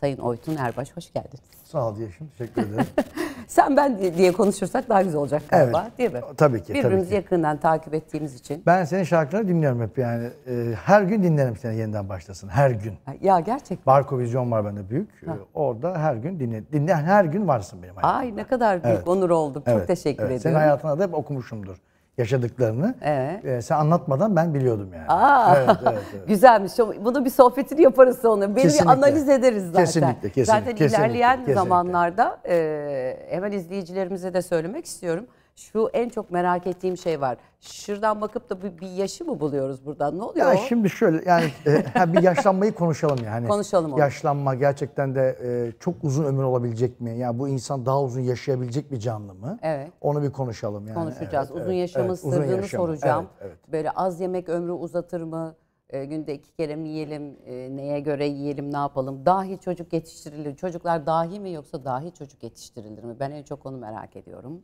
Sayın Oytun Erbaş hoş geldiniz. Sağ ol Yeşim, teşekkür ederim. Sen ben diye konuşursak daha güzel olacak galiba evet, değil mi? Tabii ki. Birbirimizi tabii ki. yakından takip ettiğimiz için. Ben senin şarkılarını dinliyorum hep yani. E, her gün dinlerim seni yeniden başlasın. Her gün. Ya gerçekten. Barko Vizyon var bende büyük. Ha. Ee, orada her gün dinle, dinle. Her gün varsın benim hayatımda. Ay ne kadar büyük evet. onur oldu. Çok evet, teşekkür evet. ediyorum. Senin hayatına da hep okumuşumdur yaşadıklarını evet. e, sen anlatmadan ben biliyordum yani. Aa, evet, evet, evet. Güzelmiş. Bunu bir sohbetini yaparız sonra. Beni bir analiz ederiz zaten. Kesinlikle, kesinlikle. Zaten kesinlikle, ilerleyen kesinlikle. zamanlarda e, hemen izleyicilerimize de söylemek istiyorum şu en çok merak ettiğim şey var. Şuradan bakıp da bir, bir yaşı mı buluyoruz buradan? Ne oluyor? Ya şimdi şöyle yani e, bir yaşlanmayı konuşalım yani. Konuşalım onu. Yaşlanma gerçekten de e, çok uzun ömür olabilecek mi? Yani bu insan daha uzun yaşayabilecek bir canlı mı? Evet. Onu bir konuşalım yani. Konuşacağız. Evet, uzun yaşamın evet, sırrını uzun soracağım. Evet, evet. Böyle az yemek ömrü uzatır mı? E, günde iki kere mi yiyelim, e, neye göre yiyelim, ne yapalım? Dahi çocuk yetiştirilir. Çocuklar dahi mi yoksa dahi çocuk yetiştirilir mi? Ben en çok onu merak ediyorum.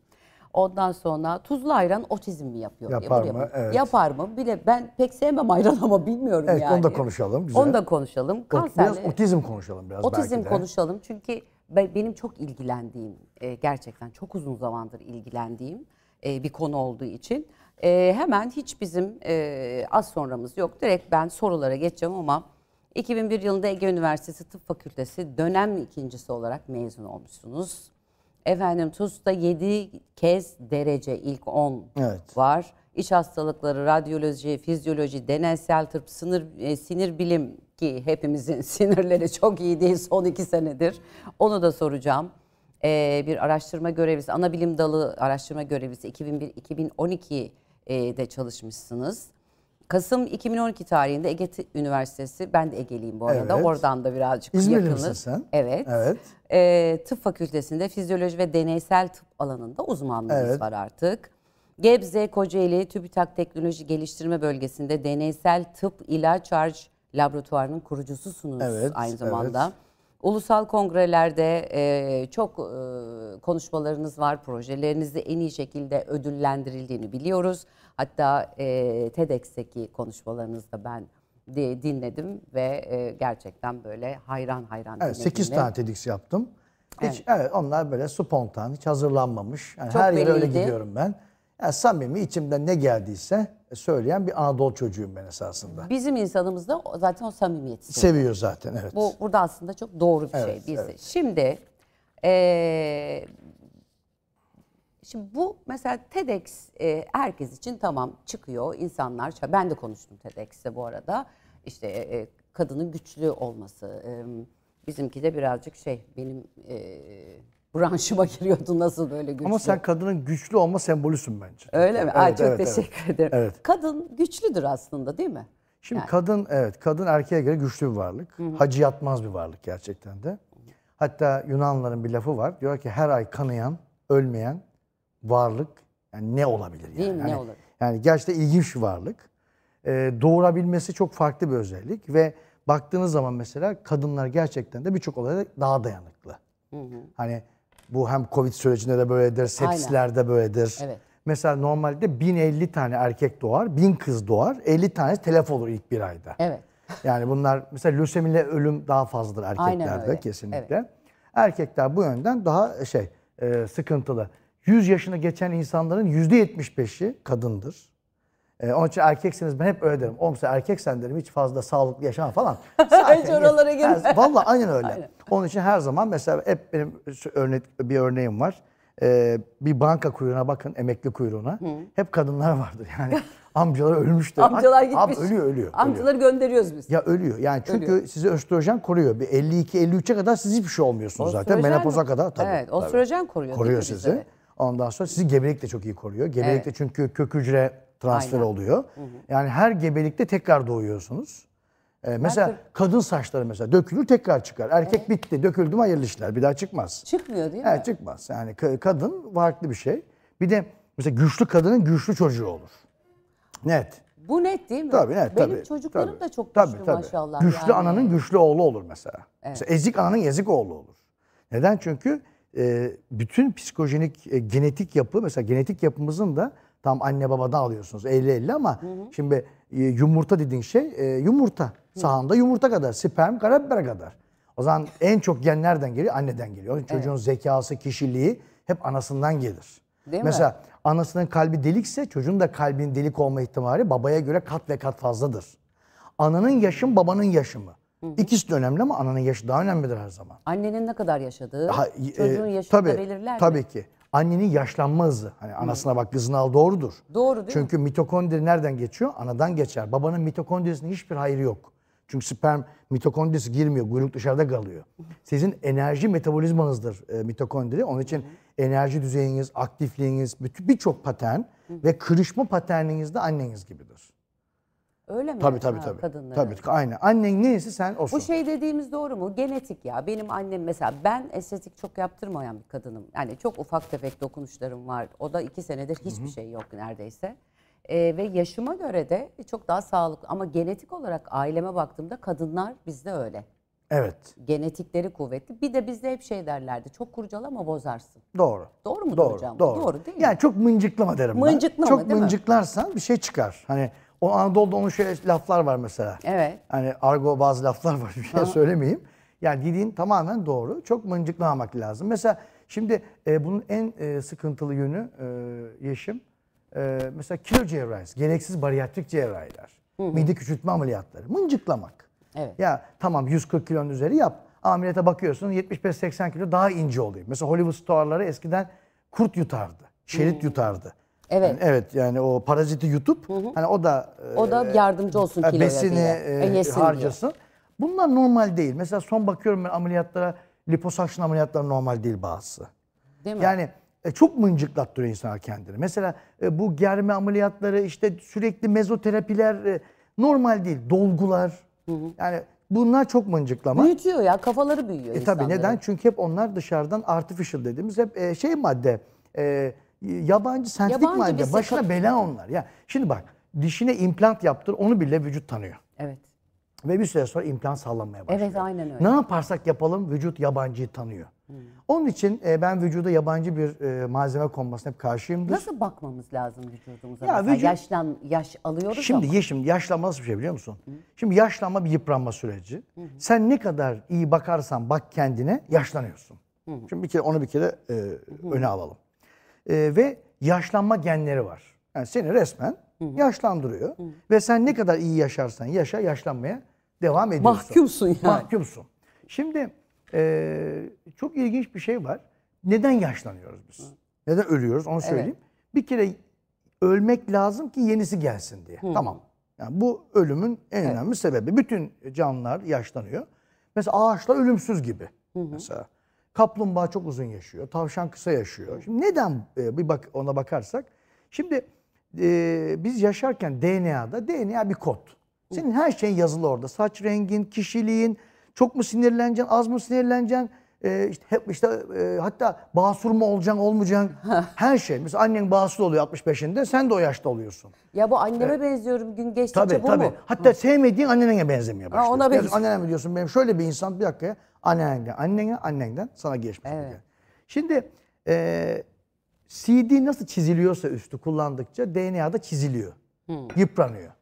Ondan sonra tuzlu ayran otizm mi yapıyor? Yapar diye. mı? Evet. Yapar mı? Bile ben pek sevmem ayran ama bilmiyorum evet, yani. onu da konuşalım. Güzel. Onu da konuşalım. Kanserle, biraz otizm konuşalım biraz otizm belki de. konuşalım çünkü benim çok ilgilendiğim, e, gerçekten çok uzun zamandır ilgilendiğim e, bir konu olduğu için e, hemen hiç bizim az sonramız yok. Direkt ben sorulara geçeceğim ama 2001 yılında Ege Üniversitesi Tıp Fakültesi dönem ikincisi olarak mezun olmuşsunuz. Efendim TUS'ta 7 kez derece ilk 10 evet. var. İç hastalıkları, radyoloji, fizyoloji, deneysel tıp, sınır, e, sinir bilim ki hepimizin sinirleri çok iyi değil son iki senedir. Onu da soracağım. Ee, bir araştırma görevlisi, ana bilim dalı araştırma görevlisi 2001-2012'de çalışmışsınız. Kasım 2012 tarihinde Ege Üniversitesi, ben de Ege'liyim bu arada, evet. oradan da birazcık İzmirli yakınız. İzmirli sen? Evet. evet. E, tıp Fakültesinde fizyoloji ve deneysel tıp alanında uzmanlığımız evet. var artık. Gebze, Kocaeli, TÜBİTAK Teknoloji Geliştirme Bölgesi'nde deneysel tıp ilaç harç laboratuvarının kurucususunuz evet, aynı zamanda. Evet. Ulusal kongrelerde e, çok e, konuşmalarınız var, projelerinizi en iyi şekilde ödüllendirildiğini biliyoruz. Hatta e, TEDx'teki konuşmalarınızda ben diye dinledim ve e, gerçekten böyle hayran hayran evet, 8 tane TEDx yaptım. Hiç, evet. evet. onlar böyle spontan, hiç hazırlanmamış. Yani Çok her belliydi. yere öyle gidiyorum ben. Yani samimi içimden ne geldiyse e, söyleyen bir Anadolu çocuğuyum ben esasında. Bizim insanımız da zaten o samimiyeti seviyor. zaten evet. Bu burada aslında çok doğru bir evet, şey. evet. şimdi e, Şimdi bu mesela TEDx e, herkes için tamam çıkıyor. insanlar ben de konuştum TEDx'te bu arada. İşte e, e kadının güçlü olması. E, bizimki de birazcık şey benim e, branşıma giriyordu nasıl böyle güçlü. Ama sen kadının güçlü olma sembolüsün bence. Öyle mi? Evet, Aa, çok evet, teşekkür evet. ederim. Evet. Kadın güçlüdür aslında değil mi? Şimdi yani. kadın evet kadın erkeğe göre güçlü bir varlık. Hı hı. Hacı yatmaz bir varlık gerçekten de. Hatta Yunanların bir lafı var. Diyor ki her ay kanayan, ölmeyen varlık yani ne olabilir yani? Değil mi? Yani, ne hani olabilir? Yani gerçekten ilginç bir varlık. Ee, doğurabilmesi çok farklı bir özellik ve baktığınız zaman mesela kadınlar gerçekten de birçok olayda daha dayanıklı. Hı hı. Hani bu hem Covid sürecinde de böyledir, sepsilerde böyledir. Evet. Mesela normalde 1050 tane erkek doğar, 1000 kız doğar, 50 tane telef olur ilk bir ayda. Evet. yani bunlar mesela lösemiyle ölüm daha fazladır erkeklerde kesinlikle. Evet. Erkekler bu yönden daha şey e, sıkıntılı. 100 yaşına geçen insanların %75'i kadındır. Ee, onun için erkeksiniz ben hep öyle derim. Oğlum sen erkeksen derim hiç fazla sağlıklı yaşama falan. Zaten hiç oralara girme. Valla aynen öyle. Aynen. Onun için her zaman mesela hep benim örnek bir örneğim var. Ee, bir banka kuyruğuna bakın emekli kuyruğuna. Hı. Hep kadınlar vardır yani. Amcalar ölmüştür. Amcalar gitmiş. Abi ölüyor ölüyor. Amcaları ölüyor. gönderiyoruz biz. Ya ölüyor. Yani çünkü ölüyor. sizi östrojen koruyor. Bir 52-53'e kadar siz hiçbir şey olmuyorsunuz zaten. Menopoza kadar tabii. Evet, östrojen tabii. koruyor. Koruyor sizi. Tabii. Ondan sonra sizi gebelik de çok iyi koruyor. Gebelikte evet. çünkü kök hücre transfer Aynen. oluyor. Hı hı. Yani her gebelikte tekrar doğuyorsunuz. Ee, mesela Artık... kadın saçları mesela dökülür tekrar çıkar. Erkek evet. bitti döküldü mü hayırlı işler bir daha çıkmaz. Çıkmıyor değil mi? Evet çıkmaz. Yani kadın farklı bir şey. Bir de mesela güçlü kadının güçlü çocuğu olur. Net. Bu net değil mi? Tabii net Benim tabii. çocuklarım tabii, da çok güçlü tabii, tabii. maşallah. Güçlü yani. ananın güçlü oğlu olur mesela. Evet. Mesela ezik ananın ezik oğlu olur. Neden? Çünkü ee, bütün psikojenik e, genetik yapı mesela genetik yapımızın da tam anne babadan alıyorsunuz 50-50 ama hı hı. şimdi e, yumurta dediğin şey e, yumurta. Sahanda yumurta kadar, sperm karabiber kadar. O zaman en çok gen nereden geliyor? Anneden geliyor. Çocuğun evet. zekası, kişiliği hep anasından gelir. Değil Mesela mi? anasının kalbi delikse çocuğun da kalbinin delik olma ihtimali babaya göre kat ve kat fazladır. Ananın yaşım babanın yaşımı. Hı hı. İkisi de önemli ama ananın yaşı daha önemlidir her zaman. Annenin ne kadar yaşadığı, daha, e, çocuğun e, yaşı tabii, da belirler Tabii ki. Annenin yaşlanma hızı. Hani anasına hı. bak kızını al doğrudur. Doğru değil Çünkü mi? mitokondri nereden geçiyor? Anadan geçer. Babanın mitokondrisinin hiçbir hayrı yok. Çünkü sperm mitokondrisi girmiyor. Kuyruk dışarıda kalıyor. Sizin enerji metabolizmanızdır e, mitokondri. Onun için hı hı. enerji düzeyiniz, aktifliğiniz, birçok patern hı hı. ve kırışma paterniniz de anneniz gibidir. Öyle mi? Tabii tabii ha, tabii. Kadınlara. Tabii aynen. Annen neyse sen olsun. Bu şey dediğimiz doğru mu? Genetik ya. Benim annem mesela ben estetik çok yaptırmayan bir kadınım. Yani çok ufak tefek dokunuşlarım var. O da iki senedir hiçbir Hı-hı. şey yok neredeyse. Ee, ve yaşıma göre de çok daha sağlıklı. Ama genetik olarak aileme baktığımda kadınlar bizde öyle. Evet. Genetikleri kuvvetli. Bir de bizde hep şey derlerdi. Çok kurcalama bozarsın. Doğru. Doğru mu doğru, hocam? Doğru. doğru değil mi? Yani çok mıncıklama derim mıncıklama, ben. Çok mıncıklarsan bir şey çıkar. Hani o Anadolu'da onun şöyle laflar var mesela. Evet. Hani argo bazı laflar var bir şey söylemeyeyim. Yani dediğin tamamen doğru. Çok mıncıklamak lazım. Mesela şimdi e, bunun en e, sıkıntılı yönü e, Yeşim. E, mesela kilo cerrahisi, gereksiz bariyatrik cerrahiler. Hı hı. Mide küçültme ameliyatları. Mıncıklamak. Evet. Ya tamam 140 kilonun üzeri yap. Ameliyata bakıyorsun 75-80 kilo daha ince oluyor. Mesela Hollywood starları eskiden kurt yutardı. Şerit hı. yutardı. Evet. Yani evet yani o paraziti yutup hı hı. hani o da o da e, yardımcı olsun e, besini e, e harcasın. Diye. Bunlar normal değil. Mesela son bakıyorum ben ameliyatlara liposakşın ameliyatları normal değil bazısı. Değil mi? Yani e, çok mıncıklattırıyor insanlar kendini. Mesela e, bu germe ameliyatları işte sürekli mezoterapiler e, normal değil. Dolgular. Hı hı. Yani bunlar çok mıncıklama. Büyütüyor ya kafaları büyüyor e, insanların. Tabii neden? Çünkü hep onlar dışarıdan artificial dediğimiz hep e, şey madde. E, ee, yabancı sentik Yabancı var Başına bela onlar. Ya şimdi bak dişine implant yaptır onu bile vücut tanıyor. Evet. Ve bir süre sonra implant sallanmaya başlıyor. Evet aynen öyle. Ne yaparsak yapalım vücut yabancıyı tanıyor. Hmm. Onun için e, ben vücuda yabancı bir e, malzeme konmasına hep karşıyımdır. Nasıl bakmamız lazım vücudumuza? Ya vücut, yaşlan, yaş alıyoruz şimdi, ama. Şimdi yaşlanma nasıl bir şey biliyor musun? Hı. Şimdi yaşlanma bir yıpranma süreci. Hı Sen ne kadar iyi bakarsan bak kendine yaşlanıyorsun. Hı Şimdi bir kere onu bir kere e, hı öne alalım e, ve yaşlanma genleri var. Yani seni resmen Hı-hı. yaşlandırıyor. Hı-hı. Ve sen ne kadar iyi yaşarsan yaşa yaşlanmaya devam ediyorsun. Mahkumsun ya. Mahkumsun. Şimdi e, çok ilginç bir şey var. Neden yaşlanıyoruz biz? Hı. Neden ölüyoruz onu söyleyeyim. Evet. Bir kere ölmek lazım ki yenisi gelsin diye. Hı. Tamam. Yani bu ölümün en evet. önemli sebebi. Bütün canlılar yaşlanıyor. Mesela ağaçlar ölümsüz gibi. Hı hı. Mesela Kaplumbağa çok uzun yaşıyor. Tavşan kısa yaşıyor. Şimdi neden e, bir bak ona bakarsak. Şimdi e, biz yaşarken DNA'da DNA bir kod. Senin her şeyin yazılı orada. Saç rengin, kişiliğin, çok mu sinirleneceksin, az mı sinirleneceksin, e, işte hep işte e, hatta basur mu olacaksın olmayacaksın her şey. Mesela annen basur oluyor 65'inde sen de o yaşta oluyorsun. Ya bu anneme evet. benziyorum gün geçtikçe tabii, bu tabii. mu? Hatta Hı. sevmediğin annene benzemeye başlıyor. Ha, ona benziyor. Annene mi diyorsun benim şöyle bir insan bir dakikaya annenden, annene annenden sana geçmiş. Evet. Diye. Şimdi e, CD nasıl çiziliyorsa üstü kullandıkça DNA da çiziliyor. Hmm. Yıpranıyor.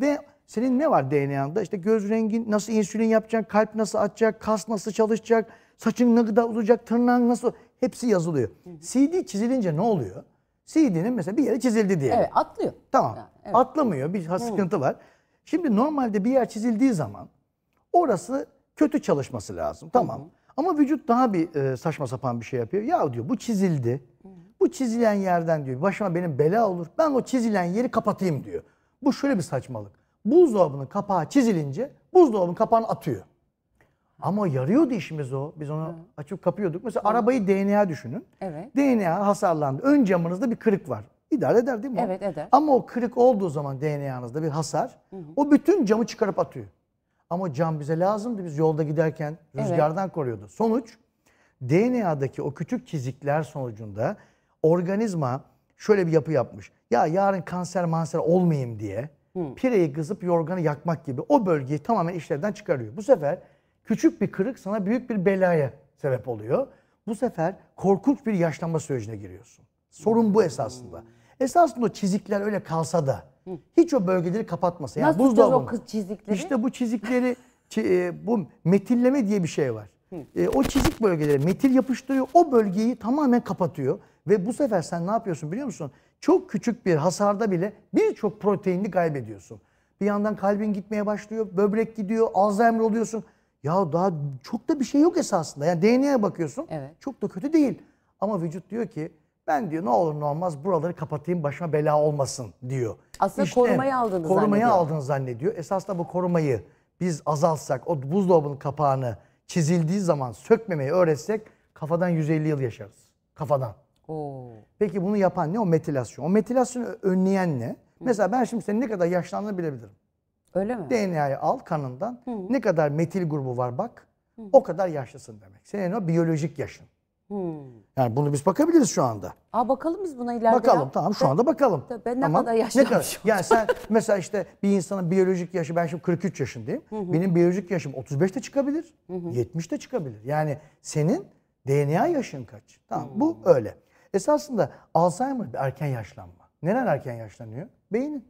Ve senin ne var DNA'nda? İşte göz rengin nasıl insülin yapacak, kalp nasıl atacak, kas nasıl çalışacak, Saçın ne kadar uzayacak, tırnağın nasıl hepsi yazılıyor. Hı hı. CD çizilince ne oluyor? CD'nin mesela bir yere çizildi diye. Evet atlıyor. Tamam. Yani, evet. Atlamıyor. Bir sıkıntı var. Şimdi normalde bir yer çizildiği zaman orası kötü çalışması lazım. Tamam. Hı hı. Ama vücut daha bir e, saçma sapan bir şey yapıyor. Ya diyor bu çizildi. Hı hı. Bu çizilen yerden diyor başıma benim bela olur. Ben o çizilen yeri kapatayım diyor. Bu şöyle bir saçmalık. Buzdolabının kapağı çizilince buzdolabının kapağını atıyor. Ama yarıyordu işimiz o. Biz onu Hı. açıp kapıyorduk. Mesela Hı. arabayı DNA düşünün. Evet. DNA hasarlandı. Ön camınızda bir kırık var. İdare eder değil mi? Evet eder. Ama o kırık olduğu zaman DNA'nızda bir hasar. Hı O bütün camı çıkarıp atıyor. Ama cam bize lazımdı. Biz yolda giderken rüzgardan evet. koruyordu. Sonuç DNA'daki o küçük çizikler sonucunda organizma şöyle bir yapı yapmış. Ya yarın kanser manser olmayayım diye Hı. pireyi kızıp yorganı yakmak gibi o bölgeyi tamamen işlerden çıkarıyor. Bu sefer küçük bir kırık sana büyük bir belaya sebep oluyor. Bu sefer korkunç bir yaşlanma sürecine giriyorsun. Sorun bu esasında. Esasında çizikler öyle kalsa da hiç o bölgeleri kapatmasa. Yani Nasıl tutacağız o kız çizikleri? İşte bu çizikleri e, bu metilleme diye bir şey var. E, o çizik bölgeleri metil yapıştırıyor. O bölgeyi tamamen kapatıyor. Ve bu sefer sen ne yapıyorsun biliyor musun? Çok küçük bir hasarda bile birçok proteinini kaybediyorsun. Bir yandan kalbin gitmeye başlıyor, böbrek gidiyor, Alzheimer oluyorsun. Ya daha çok da bir şey yok esasında. Yani DNA'ya bakıyorsun. Evet. Çok da kötü değil. Ama vücut diyor ki ben diyor ne olur ne olmaz buraları kapatayım başıma bela olmasın diyor. Aslında işte, korumayı aldığını korumayı zannediyor. aldığını zannediyor. Esasında bu korumayı biz azalsak o buzdolabının kapağını çizildiği zaman sökmemeyi öğretsek kafadan 150 yıl yaşarız. Kafadan. Oo. Peki bunu yapan ne? O metilasyon. O metilasyonu önleyen ne? Hı. Mesela ben şimdi senin ne kadar yaşlandığını bilebilirim. Öyle mi? DNA'yı al kanından. Hı. Ne kadar metil grubu var bak. Hı. O kadar yaşlısın demek. Senin o biyolojik yaşın. Hmm. Yani bunu biz bakabiliriz şu anda. Aa bakalım biz buna ileride. Bakalım ya. tamam şu anda bakalım. ben ne tamam. kadar yaşlanmışım. Yani sen mesela işte bir insanın biyolojik yaşı ben şimdi 43 yaşındayım. Hı hı. Benim biyolojik yaşım 35 de çıkabilir. Hı hı. 70'te çıkabilir. Yani senin DNA yaşın kaç? Tamam hı. bu hmm. öyle. Esasında Alzheimer bir erken yaşlanma. Neden erken yaşlanıyor? Beynin.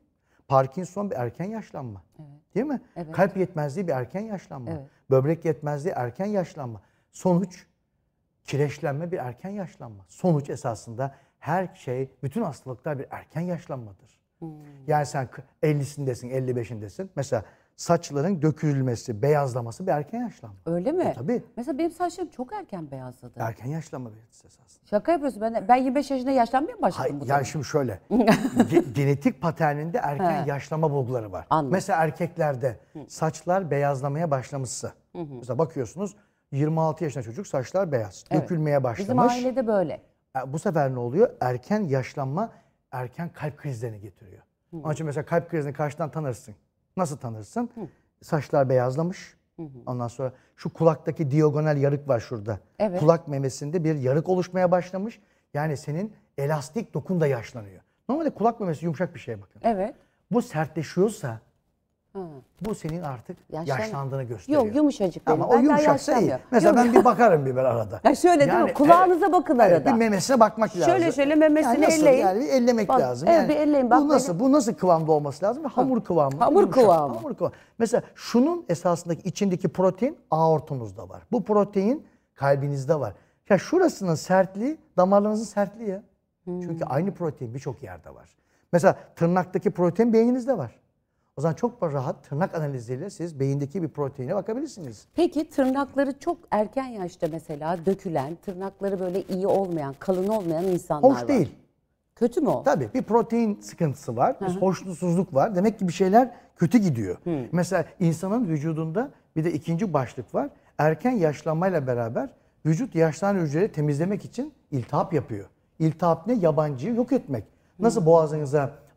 Parkinson bir erken yaşlanma. Evet. Değil mi? Evet. Kalp yetmezliği bir erken yaşlanma. Evet. Böbrek yetmezliği erken yaşlanma. Sonuç kireçlenme bir erken yaşlanma. Sonuç esasında her şey, bütün hastalıklar bir erken yaşlanmadır. Hmm. Yani sen 50'sindesin, 55'indesin. Mesela saçların dökülmesi, beyazlaması bir erken yaşlanma. Öyle mi? E, tabii. Mesela benim saçlarım çok erken beyazladı. Erken yaşlanma belirtisi esasında. Şaka yapıyorsun. Ben, ben 25 yaşında yaşlanmaya mı başladım Hayır, bu zaman? Ya şimdi şöyle. genetik paterninde erken He. yaşlanma bulguları var. Anladım. Mesela erkeklerde saçlar beyazlamaya başlamışsa. Mesela bakıyorsunuz 26 yaşında çocuk saçlar beyaz. Evet. Dökülmeye başlamış. Bizim ailede böyle. E, bu sefer ne oluyor? Erken yaşlanma erken kalp krizlerini getiriyor. Hı. Onun için mesela kalp krizini karşıdan tanırsın. Nasıl tanırsın? Hı. Saçlar beyazlamış. Hı hı. Ondan sonra şu kulaktaki diagonal yarık var şurada. Evet. Kulak memesinde bir yarık oluşmaya başlamış. Yani senin elastik dokun da yaşlanıyor. Normalde kulak memesi yumuşak bir şeye bakın. Evet. Bu sertleşiyorsa Hı. Bu senin artık Yaşlan... yaşlandığını gösteriyor. Yok yumuşacık Ama ben o yumuşaksa iyi. Mesela Yum... ben bir bakarım bir ben arada. Ya şöyle yani, değil mi? Kulağınıza e, bakın arada. E, bir memesine bakmak lazım. Şöyle şöyle memesini yani nasıl, elleyin. Yani bir ellemek bak, lazım. Yani, bir elleyin. Bak, bu nasıl? Bu nasıl kıvamda olması lazım? Hamur kıvamı. Hamur yumuşak, kıvamı. Hamur kıvamı. Mesela şunun esasındaki içindeki protein aortunuzda var. Bu protein kalbinizde var. Ya şurasının sertliği damarlarınızın sertliği ya. Hmm. Çünkü aynı protein birçok yerde var. Mesela tırnaktaki protein beyninizde var. O zaman çok rahat tırnak analiziyle siz beyindeki bir proteine bakabilirsiniz. Peki tırnakları çok erken yaşta mesela dökülen, tırnakları böyle iyi olmayan, kalın olmayan insanlar Hoş var. Hoş değil. Kötü mü o? Tabii bir protein sıkıntısı var, hı bir hoşnutsuzluk var. Demek ki bir şeyler kötü gidiyor. Hı. Mesela insanın vücudunda bir de ikinci başlık var. Erken yaşlanmayla beraber vücut yaşlanan hücreleri temizlemek için iltihap yapıyor. İltihap ne? Yabancıyı yok etmek. Nasıl Hı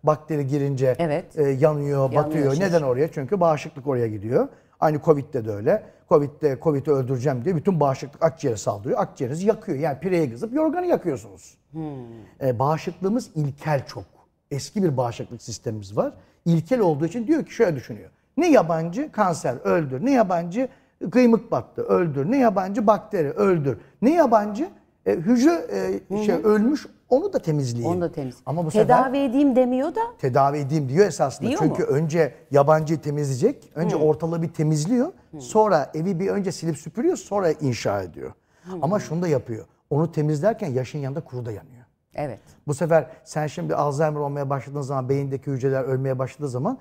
bakteri girince evet. e, yanıyor, yanıyor, batıyor. Şaşır. Şey. Neden oraya? Çünkü bağışıklık oraya gidiyor. Aynı Covid'de de öyle. Covid'de Covid'i öldüreceğim diye bütün bağışıklık akciğere saldırıyor. Akciğerinizi yakıyor. Yani pireye kızıp yorganı yakıyorsunuz. Hmm. E, bağışıklığımız ilkel çok. Eski bir bağışıklık sistemimiz var. İlkel olduğu için diyor ki şöyle düşünüyor. Ne yabancı kanser öldür, ne yabancı kıymık battı öldür, ne yabancı bakteri öldür, ne yabancı e, hücre e, şey, ölmüş onu da temizleyeyim. Onu da temizleyeyim. Ama bu tedavi sefer, edeyim demiyor da. Tedavi edeyim diyor esasında. Diyor Çünkü mu? önce yabancıyı temizleyecek. Önce hmm. ortalığı bir temizliyor. Hmm. Sonra evi bir önce silip süpürüyor. Sonra inşa ediyor. Hmm. Ama şunu da yapıyor. Onu temizlerken yaşın yanında kuru da yanıyor. Evet. Bu sefer sen şimdi Alzheimer olmaya başladığın zaman beyindeki hücreler ölmeye başladığı zaman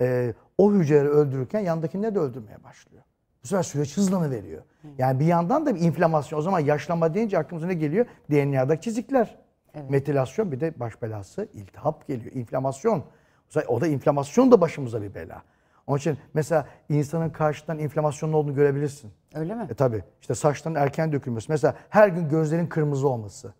e, o hücreleri öldürürken yandakileri de öldürmeye başlıyor. Bu sefer süreç hızlanıveriyor. Hmm. Yani bir yandan da bir inflamasyon. O zaman yaşlanma deyince aklımıza ne geliyor? DNA'daki çizikler. Evet. Metilasyon bir de baş belası iltihap geliyor. İnflamasyon. O da inflamasyon da başımıza bir bela. Onun için mesela insanın karşıdan inflamasyonun olduğunu görebilirsin. Öyle mi? E tabi. İşte saçların erken dökülmesi. Mesela her gün gözlerin kırmızı olması.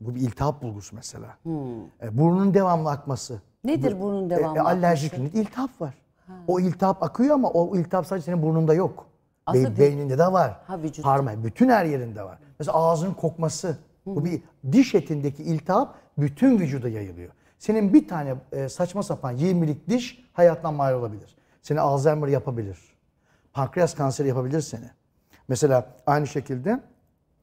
Bu bir iltihap bulgusu mesela. Hmm. E, burnun devamlı akması. Nedir burnun e, e, devamlı e, alerjik akması? iltihap var. Ha. O iltihap akıyor ama o iltihap sadece senin burnunda yok. Be- beyninde de var. Ha, vücutta. Parmağı, bütün her yerinde var. Mesela ağzının kokması. Bu bir diş etindeki iltihap bütün vücuda yayılıyor. Senin bir tane e, saçma sapan 20'lik diş hayattan mal olabilir. Seni Alzheimer yapabilir. Pankreas kanseri yapabilir seni. Mesela aynı şekilde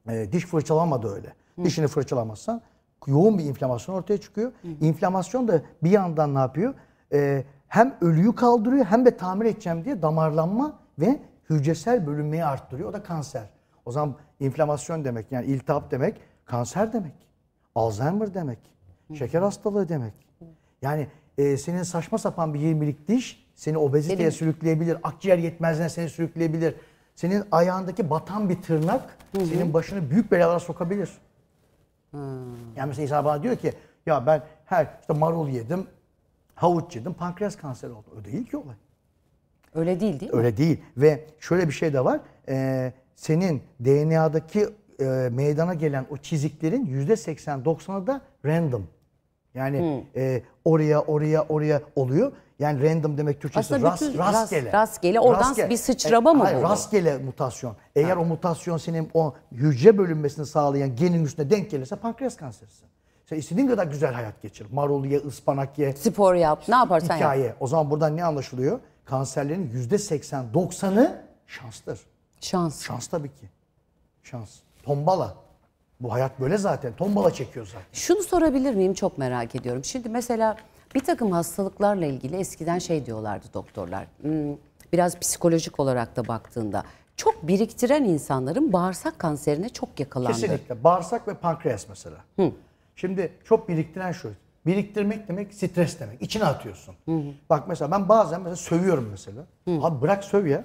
e, diş fırçalama öyle. Hı. Dişini fırçalamazsan yoğun bir inflamasyon ortaya çıkıyor. Hı. İnflamasyon da bir yandan ne yapıyor? E, hem ölüyü kaldırıyor hem de tamir edeceğim diye damarlanma ve hücresel bölünmeyi arttırıyor. O da kanser. O zaman inflamasyon demek yani iltihap demek kanser demek. Alzheimer demek. Şeker hastalığı demek. Yani e, senin saçma sapan bir 20'lik diş seni obeziteye Benim. sürükleyebilir. Akciğer yetmezliğine seni sürükleyebilir. Senin ayağındaki batan bir tırnak hı hı. senin başını büyük belalara sokabilir. Hı. Yani mesela insan bana diyor ki ya ben her işte marul yedim, havuç yedim, pankreas kanseri oldu. Öyle değil ki olay. Öyle değil değil mi? Öyle değil. Ve şöyle bir şey de var. E, senin DNA'daki e, meydana gelen o çiziklerin yüzde %80-90'ı da random. Yani hmm. e, oraya oraya oraya oluyor. Yani random demek Türkçesi Aslında rast, bütün rastgele. Rastgele oradan rastgele. bir sıçrama e, mı hayır, Rastgele mutasyon. Eğer ha. o mutasyon senin o hücre bölünmesini sağlayan genin üstüne denk gelirse pankreas kanserisin. Sen istediğin kadar güzel hayat geçir. Marul ye, ıspanak ye. Spor yap, ne yaparsan hikaye. yap. O zaman buradan ne anlaşılıyor? Kanserlerin %80-90'ı şanstır. Şans. Şans tabii ki. Şans. Tombala. Bu hayat böyle zaten. Tombala çekiyor zaten. Şunu sorabilir miyim çok merak ediyorum. Şimdi mesela bir takım hastalıklarla ilgili eskiden şey diyorlardı doktorlar. Hmm, biraz psikolojik olarak da baktığında çok biriktiren insanların bağırsak kanserine çok yakalandı. Kesinlikle. Bağırsak ve pankreas mesela. Hı. Şimdi çok biriktiren şu. Biriktirmek demek stres demek. İçine atıyorsun. Hı hı. Bak mesela ben bazen mesela sövüyorum mesela. Hı. Abi bırak söv ya.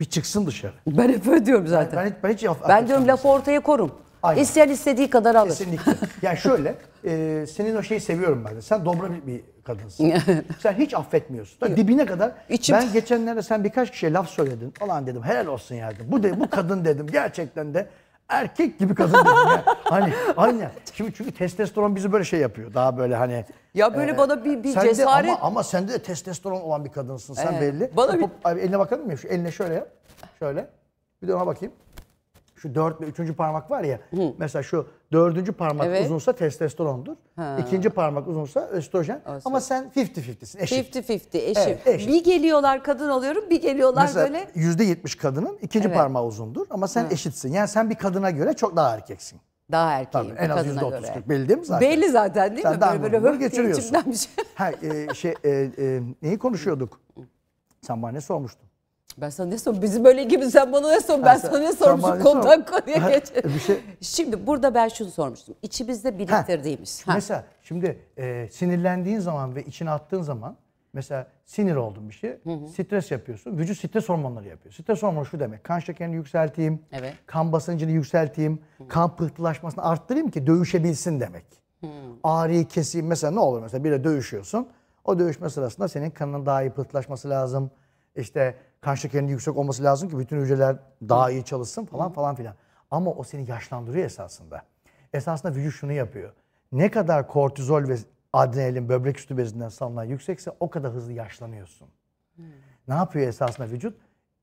Bir çıksın dışarı. Ben hep öyle diyorum zaten. Ben, ben hiç, ben hiç Ben diyorum lafı ortaya korum. Aynen. İsteyen istediği kadar alır. Kesinlikle. Yani şöyle, e, senin o şeyi seviyorum ben de. Sen dobra bir, bir kadınsın. sen hiç affetmiyorsun. Da dibine kadar. İçim... Ben geçenlerde sen birkaç kişiye laf söyledin falan dedim. Helal olsun ya Bu, de, bu kadın dedim. Gerçekten de erkek gibi kadın dedim ya. hani aynen. Şimdi çünkü testosteron bizi böyle şey yapıyor. Daha böyle hani. Ya böyle e, bana bir, bir sen cesaret. De, ama, ama sende de testosteron olan bir kadınsın. Sen ee, belli. Bana Hop, bir... Abi, eline bakalım mı? Şu eline şöyle yap. Şöyle. Bir de ona bakayım. Şu dört ve üçüncü parmak var ya. Hı. Mesela şu Dördüncü parmak evet. uzunsa testosterondur. Ha. İkinci parmak uzunsa östrojen. Olsun. Ama sen 50-50'sin eşit. 50-50 eşit. Evet, eşit. Bir geliyorlar kadın oluyorum bir geliyorlar Mesela böyle. %70 kadının ikinci evet. parmağı uzundur ama sen ha. eşitsin. Yani sen bir kadına göre çok daha erkeksin. Daha erkeğim. en az yüzde otuz belli değil mi zaten? Belli zaten değil Sen mi? Sen böyle böyle geçiriyorsun. şey. ha, e, şey, e, e, neyi konuşuyorduk? Sen bana ne sormuştun? Ben sana ne sorayım? Bizim böyle gibi sen bana ne sorun? Ben sana ne sormuşum? Konudan konuya geç. şey... Şimdi burada ben şunu sormuştum. İçimizde biriktirdiğimiz. Ha. Ha. Mesela şimdi e, sinirlendiğin zaman ve içine attığın zaman mesela sinir oldun bir şey. Hı hı. Stres yapıyorsun. Vücut stres hormonları yapıyor. Stres hormonu şu demek. Kan şekerini yükselteyim. Evet. Kan basıncını yükselteyim. Hı. Kan pıhtılaşmasını arttırayım ki dövüşebilsin demek. Hı. Ağrıyı keseyim. Mesela ne olur mesela biriyle dövüşüyorsun. O dövüşme sırasında senin kanının daha iyi pıhtılaşması lazım. İşte Karşı şekerinin yüksek olması lazım ki bütün hücreler daha iyi çalışsın falan Hı. falan filan. Ama o seni yaşlandırıyor esasında. Esasında vücut şunu yapıyor. Ne kadar kortizol ve adrenalin böbrek üstü bezinden salınan yüksekse o kadar hızlı yaşlanıyorsun. Hmm. Ne yapıyor esasında vücut?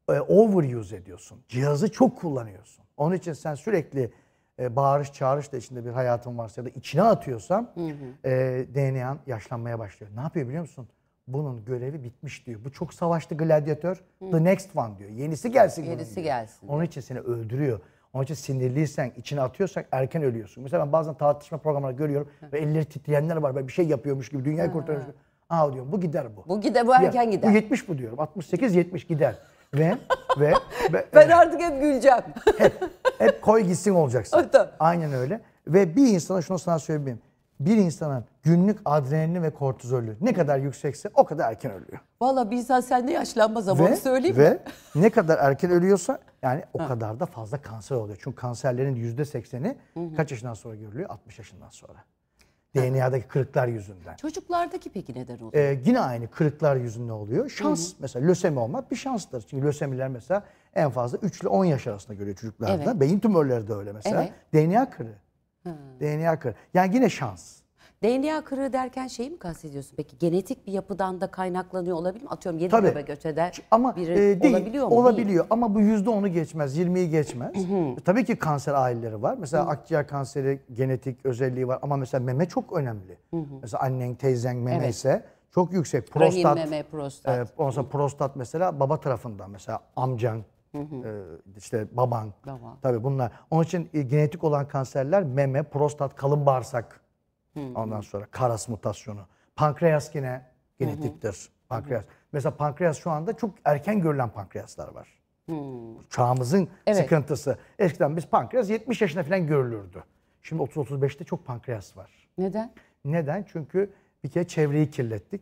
E, overuse ediyorsun. Cihazı çok kullanıyorsun. Onun için sen sürekli e, bağırış çağırış da içinde bir hayatın varsa ya da içine atıyorsan hmm. e, DNA'n yaşlanmaya başlıyor. Ne yapıyor biliyor musun? bunun görevi bitmiş diyor. Bu çok savaştı gladyatör. The next one diyor. Yenisi gelsin. Yenisi diyor. gelsin. Onun için seni öldürüyor. Onun için sinirliysen, içine atıyorsak erken ölüyorsun. Mesela ben bazen tartışma programları görüyorum ve elleri titreyenler var. Böyle bir şey yapıyormuş gibi, dünyayı kurtarıyormuş gibi. Aa diyorum bu gider bu. Bu gider, bu erken gider. Bu 70 bu diyorum. 68, 70 gider. ve ve, ve ben evet. artık hep güleceğim. Hep, hep koy gitsin olacaksın. Aynen öyle. Ve bir insana şunu sana söyleyeyim bir insanın günlük adrenalini ve kortizolü ne kadar yüksekse o kadar erken ölüyor. Valla bir insan sende yaşlanmaz ama ve, onu söyleyeyim ve mi? Ve ne kadar erken ölüyorsa yani o ha. kadar da fazla kanser oluyor. Çünkü kanserlerin yüzde sekseni kaç yaşından sonra görülüyor? 60 yaşından sonra. DNA'daki kırıklar yüzünden. Çocuklardaki peki neden oluyor? Ee, yine aynı kırıklar yüzünden oluyor. Şans Hı-hı. mesela lösemi olmak bir şanstır. Çünkü lösemiler mesela en fazla 3 ile 10 yaş arasında görüyor çocuklarda. Evet. Beyin tümörleri de öyle mesela. Evet. DNA kırığı. DNA kırığı. Yani yine şans. DNA kırığı derken şeyi mi kastediyorsun peki? Genetik bir yapıdan da kaynaklanıyor olabilir mi? Atıyorum 7 Tabii. göçede ama, biri e, değil, olabiliyor mu? Olabiliyor değil. ama bu yüzde onu geçmez, 20'yi geçmez. E, tabii ki kanser aileleri var. Mesela akciğer kanseri genetik özelliği var ama mesela meme çok önemli. Mesela annen, teyzen meme evet. ise çok yüksek. Prostat, Rahim meme, prostat. E, prostat mesela baba tarafından mesela amcan, Hı hı. Ee, işte baban. Tamam. Tabii bunlar. Onun için e, genetik olan kanserler meme, prostat, kalın bağırsak. Hı hı. Ondan sonra karas mutasyonu. Pankreas yine genetiktir. Hı hı. Pankreas. Hı hı. Mesela pankreas şu anda çok erken görülen pankreaslar var. Hmm. Çağımızın evet. sıkıntısı. Eskiden biz pankreas 70 yaşına falan görülürdü. Şimdi 30-35'te çok pankreas var. Neden? Neden? Çünkü bir kere çevreyi kirlettik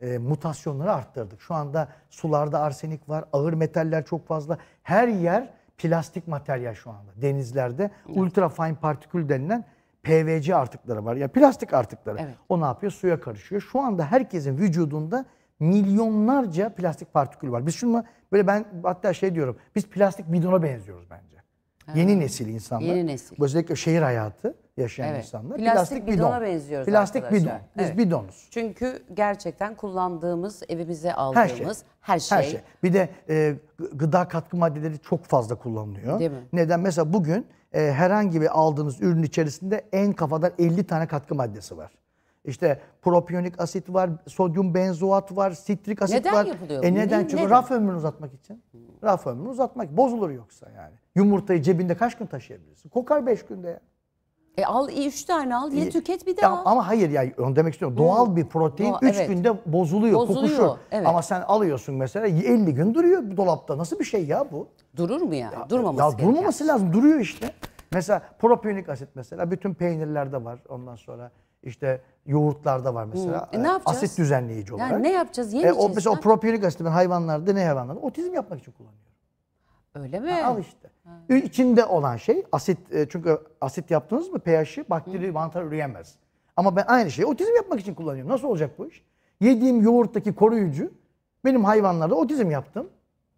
e, mutasyonları arttırdık. Şu anda sularda arsenik var, ağır metaller çok fazla. Her yer plastik materyal şu anda. Denizlerde evet. ultra fine partikül denilen PVC artıkları var. Ya plastik artıkları. Evet. O ne yapıyor? Suya karışıyor. Şu anda herkesin vücudunda milyonlarca plastik partikül var. Biz şunu böyle ben hatta şey diyorum. Biz plastik bidona benziyoruz bence. Ha. Yeni nesil insanlar. Yeni nesil. Özellikle şehir hayatı yaşayan evet. insanlar. Plastik, plastik bidon. bidona benziyoruz Plastik arkadaşlar. bidon. Biz evet. bidonuz. Çünkü gerçekten kullandığımız, evimize şey. aldığımız her şey. Her şey. Her şey. Bir de e, gıda katkı maddeleri çok fazla kullanılıyor. Değil mi? Neden? Mesela bugün e, herhangi bir aldığınız ürün içerisinde en kafadan 50 tane katkı maddesi var. İşte propiyonik asit var, sodyum benzoat var, sitrik asit neden var. Neden yapılıyor? E neden? Çünkü neden? raf ömrünü uzatmak için. Raf ömrünü uzatmak. Bozulur yoksa yani. Yumurtayı cebinde kaç gün taşıyabilirsin? Kokar 5 günde ya. Yani. E al 3 tane al ye tüket bir daha. ama hayır yani onu demek istiyorum. Doğal bir protein 3 evet. günde bozuluyor, bozuluyor kokuşuyor. Evet. Ama sen alıyorsun mesela 50 gün duruyor bu dolapta. Nasıl bir şey ya bu? Durur mu yani? Ya, durmaması ya, Durmaması yani. lazım. Duruyor işte. Mesela propionik asit mesela bütün peynirlerde var. Ondan sonra işte yoğurtlarda var mesela. E, ne yapacağız? Asit düzenleyici olarak. Yani ne yapacağız? Yemeyeceğiz. E, o, mesela ha? o propionik asit ben hayvanlarda ne hayvanlarda? Otizm yapmak için kullanıyor. Öyle mi? Ha, al işte. Ha. İçinde olan şey asit e, çünkü asit yaptınız mı pH'i bakteri mantar üreyemez. Ama ben aynı şeyi otizm yapmak için kullanıyorum. Nasıl olacak bu iş? Yediğim yoğurttaki koruyucu benim hayvanlarda otizm yaptım.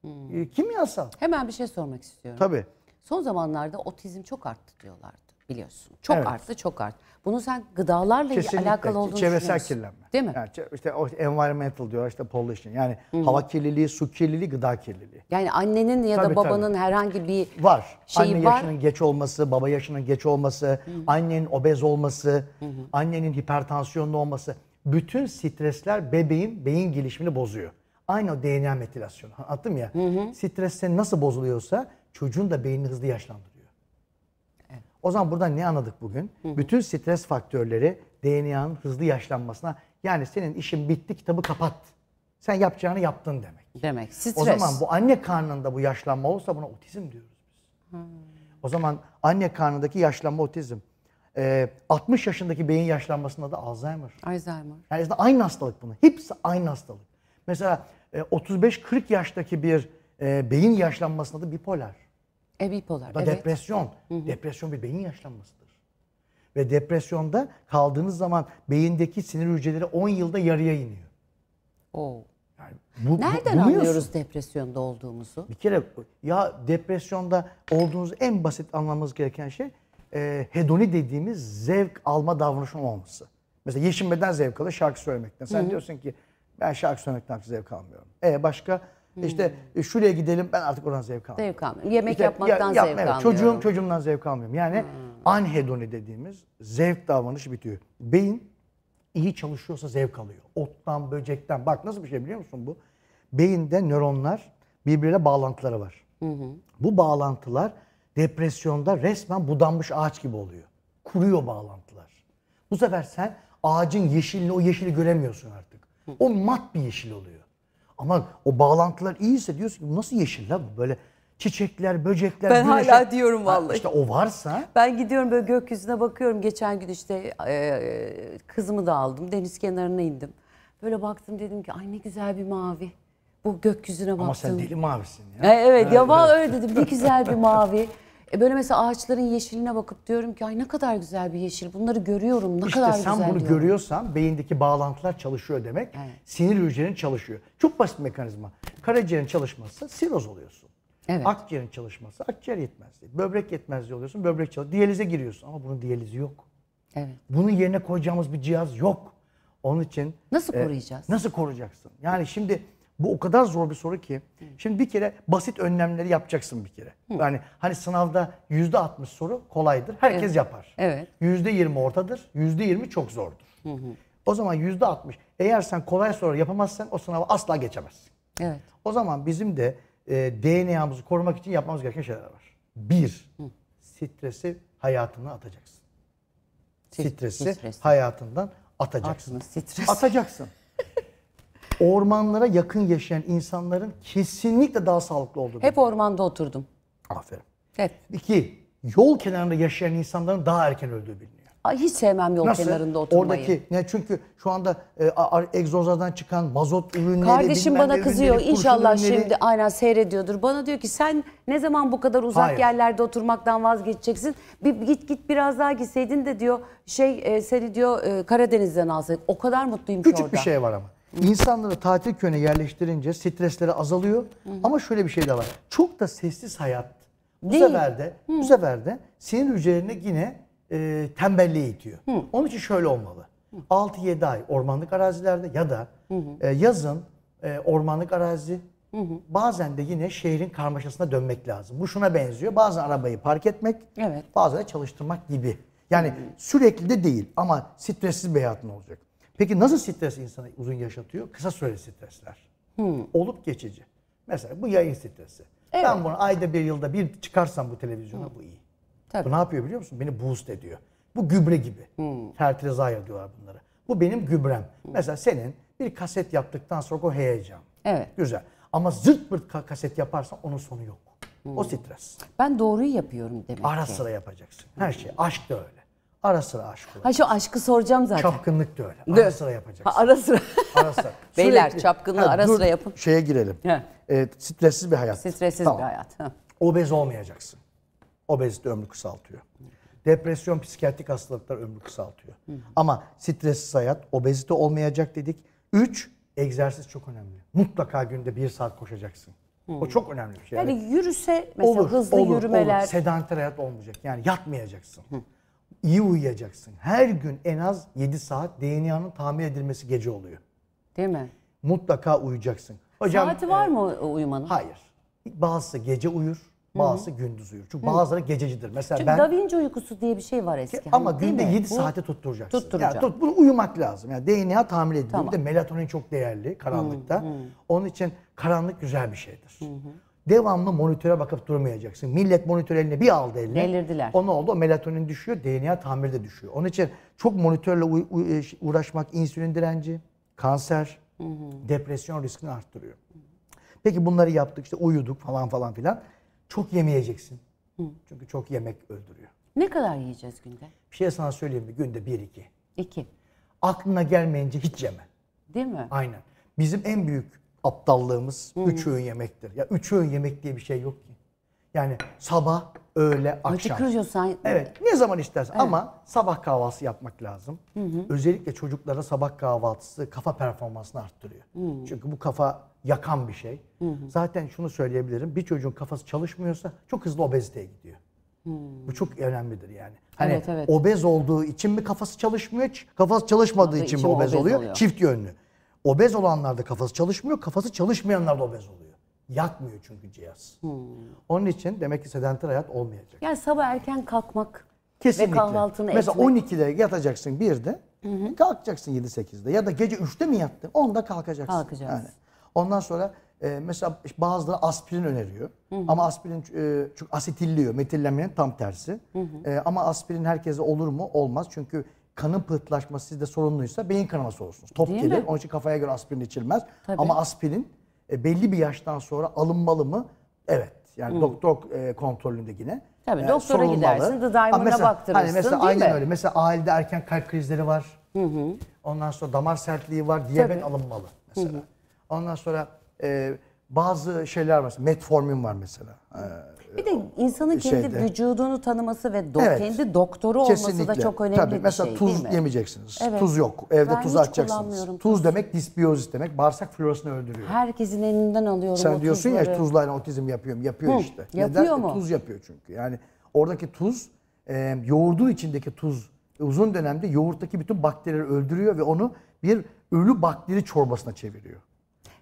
Hmm. kimyasal. Hemen bir şey sormak istiyorum. Tabii. Son zamanlarda otizm çok arttı diyorlardı biliyorsun. Çok evet. arttı, çok arttı. Bunu sen gıdalarla Kesinlikle. alakalı olduğunu Çevresel kirlenme. Değil mi? Yani işte o environmental diyor işte pollution. Yani Hı-hı. hava kirliliği, su kirliliği, gıda kirliliği. Yani annenin ya tabii, da babanın tabii. herhangi bir var. şeyi Anne var. Anne yaşının geç olması, baba yaşının geç olması, Hı-hı. annenin obez olması, Hı-hı. annenin hipertansiyonlu olması. Bütün stresler bebeğin beyin gelişimini bozuyor. Aynı o DNA metilasyonu. Anlattım ya. Hı hı. Stres seni nasıl bozuluyorsa çocuğun da beynini hızlı yaşlandırıyor. O zaman buradan ne anladık bugün? Hı hı. Bütün stres faktörleri DNA'nın hızlı yaşlanmasına yani senin işin bitti kitabı kapat. Sen yapacağını yaptın demek. Demek stres. O zaman bu anne karnında bu yaşlanma olsa buna otizm diyoruz biz. O zaman anne karnındaki yaşlanma otizm. Ee, 60 yaşındaki beyin yaşlanmasında da Alzheimer. Alzheimer. Yani aynı hastalık bunu. Hepsi aynı hastalık. Mesela 35-40 e, yaştaki bir e, beyin yaşlanmasında da bipolar. E, bipolar. Da evet. Depresyon. Hı hı. Depresyon bir beyin yaşlanmasıdır. Ve depresyonda kaldığınız zaman beyindeki sinir hücreleri 10 yılda yarıya iniyor. Oo. Yani bu, Nereden bu, anlıyoruz depresyonda olduğumuzu? Bir kere ya depresyonda olduğunuz en basit anlamamız gereken şey e, hedoni dediğimiz zevk alma davranışının olması. Mesela yeşinmeden zevk alır şarkı söylemekten. Sen Hı-hı. diyorsun ki ben şarkı söylemekten zevk almıyorum. E başka Hmm. İşte e, şuraya gidelim ben artık oradan zevk almıyorum. Zevk almıyorum. Yemek işte, yapmaktan ya, yapma, zevk evet. almıyorum. Çocuğum çocuğumdan zevk almıyorum. Yani hmm. anhedoni dediğimiz zevk davranışı bitiyor. Beyin iyi çalışıyorsa zevk alıyor. Ottan, böcekten. Bak nasıl bir şey biliyor musun bu? Beyinde nöronlar birbirine bağlantıları var. Hı Bu bağlantılar depresyonda resmen budanmış ağaç gibi oluyor. Kuruyor bağlantılar. Bu sefer sen ağacın yeşilini, o yeşili göremiyorsun artık. O mat bir yeşil oluyor. Ama o bağlantılar iyiyse diyorsun ki nasıl yeşil la bu böyle çiçekler, böcekler. Ben güneşe... hala diyorum vallahi. Ha, işte o varsa. Ben gidiyorum böyle gökyüzüne bakıyorum. Geçen gün işte e, kızımı da aldım. Deniz kenarına indim. Böyle baktım dedim ki ay ne güzel bir mavi. Bu gökyüzüne baktım. Ama sen deli mavisin ya. E, evet, evet ya evet. öyle dedim ne güzel bir mavi. E böyle mesela ağaçların yeşiline bakıp diyorum ki ay ne kadar güzel bir yeşil. Bunları görüyorum ne işte kadar güzel. İşte sen bunu diyorum. görüyorsan beyindeki bağlantılar çalışıyor demek. Evet. Sinir hücrenin çalışıyor. Çok basit mekanizma. Karaciğerin çalışması siroz oluyorsun. Evet. Akciğerin çalışması, akciğer yetmezliği. Böbrek yetmezliği oluyorsun, böbrek çalışıyor Diyalize giriyorsun ama bunun diyalizi yok. Evet. Bunun yerine koyacağımız bir cihaz yok. Onun için... Nasıl e, koruyacağız? E, nasıl koruyacaksın? Yani şimdi bu o kadar zor bir soru ki. Şimdi bir kere basit önlemleri yapacaksın bir kere. Hı. Yani hani sınavda yüzde 60 soru kolaydır. Herkes evet. yapar. Evet. Yüzde yirmi ortadır. Yüzde yirmi çok zordur. Hı hı. O zaman yüzde altmış. Eğer sen kolay soru yapamazsan o sınavı asla geçemezsin. Evet. O zaman bizim de e, DNA'mızı korumak için yapmamız gereken şeyler var. Bir, hı. stresi hayatına atacaksın. Stresi, stresi hayatından atacaksın. Atma, stres. Atacaksın ormanlara yakın yaşayan insanların kesinlikle daha sağlıklı olduğunu. Hep ormanda oturdum. Aferin. Hep. İki, yol kenarında yaşayan insanların daha erken öldüğü biliniyor. Ay, hiç sevmem yol Nasıl? kenarında oturmayı. Oradaki ne çünkü şu anda e, egzozlardan çıkan mazot ürünleri Kardeşim bana kızıyor. Ürünleri, İnşallah ürünleri... şimdi aynen seyrediyordur. Bana diyor ki sen ne zaman bu kadar uzak Hayır. yerlerde oturmaktan vazgeçeceksin? Bir git git biraz daha gitseydin de diyor şey e, seni diyor e, Karadeniz'den alsaydık. O kadar mutluyum Küçük ki orada. Küçük bir şey var ama. İnsanları tatil köyüne yerleştirince stresleri azalıyor. Hı hı. Ama şöyle bir şey de var. Çok da sessiz hayat bu Değil. sefer de hı. bu sefer de sinir hücrelerine yine e, tembelliğe itiyor. Hı. Onun için şöyle olmalı. 6-7 ay ormanlık arazilerde ya da hı hı. E, yazın e, ormanlık arazi Bazen de yine şehrin karmaşasına dönmek lazım. Bu şuna benziyor. Bazen arabayı park etmek, evet. bazen de çalıştırmak gibi. Yani sürekli de değil ama stressiz bir hayatın olacak. Peki nasıl stres insanı uzun yaşatıyor? Kısa süreli stresler. Hmm. Olup geçici. Mesela bu yayın stresi. Evet. Ben bunu ayda bir yılda bir çıkarsam bu televizyona hmm. bu iyi. Tabii. Bu ne yapıyor biliyor musun? Beni boost ediyor. Bu gübre gibi. Hmm. Fertilizer diyorlar bunları. Bu benim gübrem. Hmm. Mesela senin bir kaset yaptıktan sonra o heyecan. Evet. Güzel. Ama zırt pırt kaset yaparsan onun sonu yok. Hmm. O stres. Ben doğruyu yapıyorum demek Ara ki. Ara sıra yapacaksın. Her şey. Aşk da öyle. Ara sıra aşk olur. Ha şu aşkı soracağım zaten. Çapkınlık da öyle. Ara sıra yapacaksın. Ha, ara sıra. ara sıra. Beyler Sürekli, çapkınlığı ha, ara dur, sıra yapın. Şeye girelim. He. E, stressiz bir hayat. Stressiz tamam. bir hayat. Ha. Obez olmayacaksın. Obezite ömrü kısaltıyor. Depresyon, psikiyatrik hastalıklar ömrü kısaltıyor. Hı. Ama stressiz hayat, obezite olmayacak dedik. Üç, egzersiz çok önemli. Mutlaka günde bir saat koşacaksın. Hmm. O çok önemli bir şey. Yani evet. yürüse mesela olur, hızlı olur, yürümeler. Olur. Sedanter hayat olmayacak. Yani yatmayacaksın. Hı iyi uyuyacaksın. Her gün en az 7 saat DNA'nın tamir edilmesi gece oluyor. Değil mi? Mutlaka uyuyacaksın. Hocam, Saati var e, mı uyumanın? Hayır. Bazısı gece uyur, bazısı Hı-hı. gündüz uyur. Çünkü Hı-hı. bazıları gececidir. Mesela Çünkü ben Da Vinci uykusu diye bir şey var eski. Ki, ama günde mi? 7 Bu, saate tutturacaksın. Tutturacağım. Yani tut, bunu uyumak lazım. Yani DNA tamir ediliyor. Tamam. Bir de melatonin çok değerli karanlıkta. Hı-hı. Onun için karanlık güzel bir şeydir. Hı-hı devamlı monitöre bakıp durmayacaksın. Millet monitör eline bir aldı eline. Delirdiler. O ne oldu? O melatonin düşüyor, DNA tamiri de düşüyor. Onun için çok monitörle e, uğraşmak insülin direnci, kanser, hı hı. depresyon riskini arttırıyor. Peki bunları yaptık işte uyuduk falan falan filan. Çok yemeyeceksin. Hı. Çünkü çok yemek öldürüyor. Ne kadar yiyeceğiz günde? Bir şey sana söyleyeyim mi? Günde 1 2. 2. Aklına gelmeyince hiç yeme. Değil mi? Aynen. Bizim en büyük aptallığımız hmm. üç öğün yemektir. Ya üç öğün yemek diye bir şey yok ki. Yani sabah, öğle, akşam. Kırıyorsan... Evet. Ne zaman istersen evet. ama sabah kahvaltısı yapmak lazım. Hı Özellikle çocuklara sabah kahvaltısı kafa performansını arttırıyor. Hı. Çünkü bu kafa yakan bir şey. Hı Zaten şunu söyleyebilirim. Bir çocuğun kafası çalışmıyorsa çok hızlı obeziteye gidiyor. Hı. Bu çok önemlidir yani. Hani evet, evet. obez olduğu için mi kafası çalışmıyor? Kafası çalışmadığı için mi obez, obez oluyor? oluyor? Çift yönlü. Obez olanlarda kafası çalışmıyor, kafası çalışmayanlarda obez oluyor. Yatmıyor çünkü cihaz. Hmm. Onun için demek ki sedanter hayat olmayacak. Yani sabah erken kalkmak Kesinlikle. ve kahvaltını Mesela etmek. 12'de yatacaksın 1'de, hı hı. kalkacaksın 7-8'de ya da gece 3'te mi yattın? 10'da kalkacaksın. Kalkacağız. Yani. Ondan sonra e, mesela bazıları aspirin öneriyor. Hı hı. Ama aspirin e, çünkü asetilliyor. Metillenmenin tam tersi. Hı hı. E, ama aspirin herkese olur mu? Olmaz. Çünkü kanın pıhtılaşması sizde sorunluysa beyin kanaması olsun. Top Değil gelir. Mi? Onun için kafaya göre aspirin içilmez. Tabii. Ama aspirin e, belli bir yaştan sonra alınmalı mı? Evet. Yani hmm. doktor e, kontrolünde yine. Tabii e, doktora sorulmalı. gidersin, dayımına hani baktırırsın hani mesela, değil öyle. Mesela ailede erken kalp krizleri var. Hı hı. Ondan sonra damar sertliği var. Diyabet Tabii. alınmalı mesela. Hı hı. Ondan sonra e, bazı şeyler var. Metformin var mesela. E, bir de insanın e, kendi vücudunu tanıması ve do evet, kendi doktoru olması da çok önemli Tabii, bir mesela şey Mesela tuz değil mi? yemeyeceksiniz. Evet. Tuz yok. Evde ben tuz atacaksınız. Tuz, tuz demek disbiyozis demek. Bağırsak florasını öldürüyor. Herkesin elinden alıyorum Sen diyorsun tuzları. ya tuzla otizm yapıyorum. Yapıyor Hı, işte. Yapıyor Neden? mu? E, tuz yapıyor çünkü. Yani oradaki tuz e, yoğurdun içindeki tuz uzun dönemde yoğurttaki bütün bakterileri öldürüyor ve onu bir ölü bakteri çorbasına çeviriyor.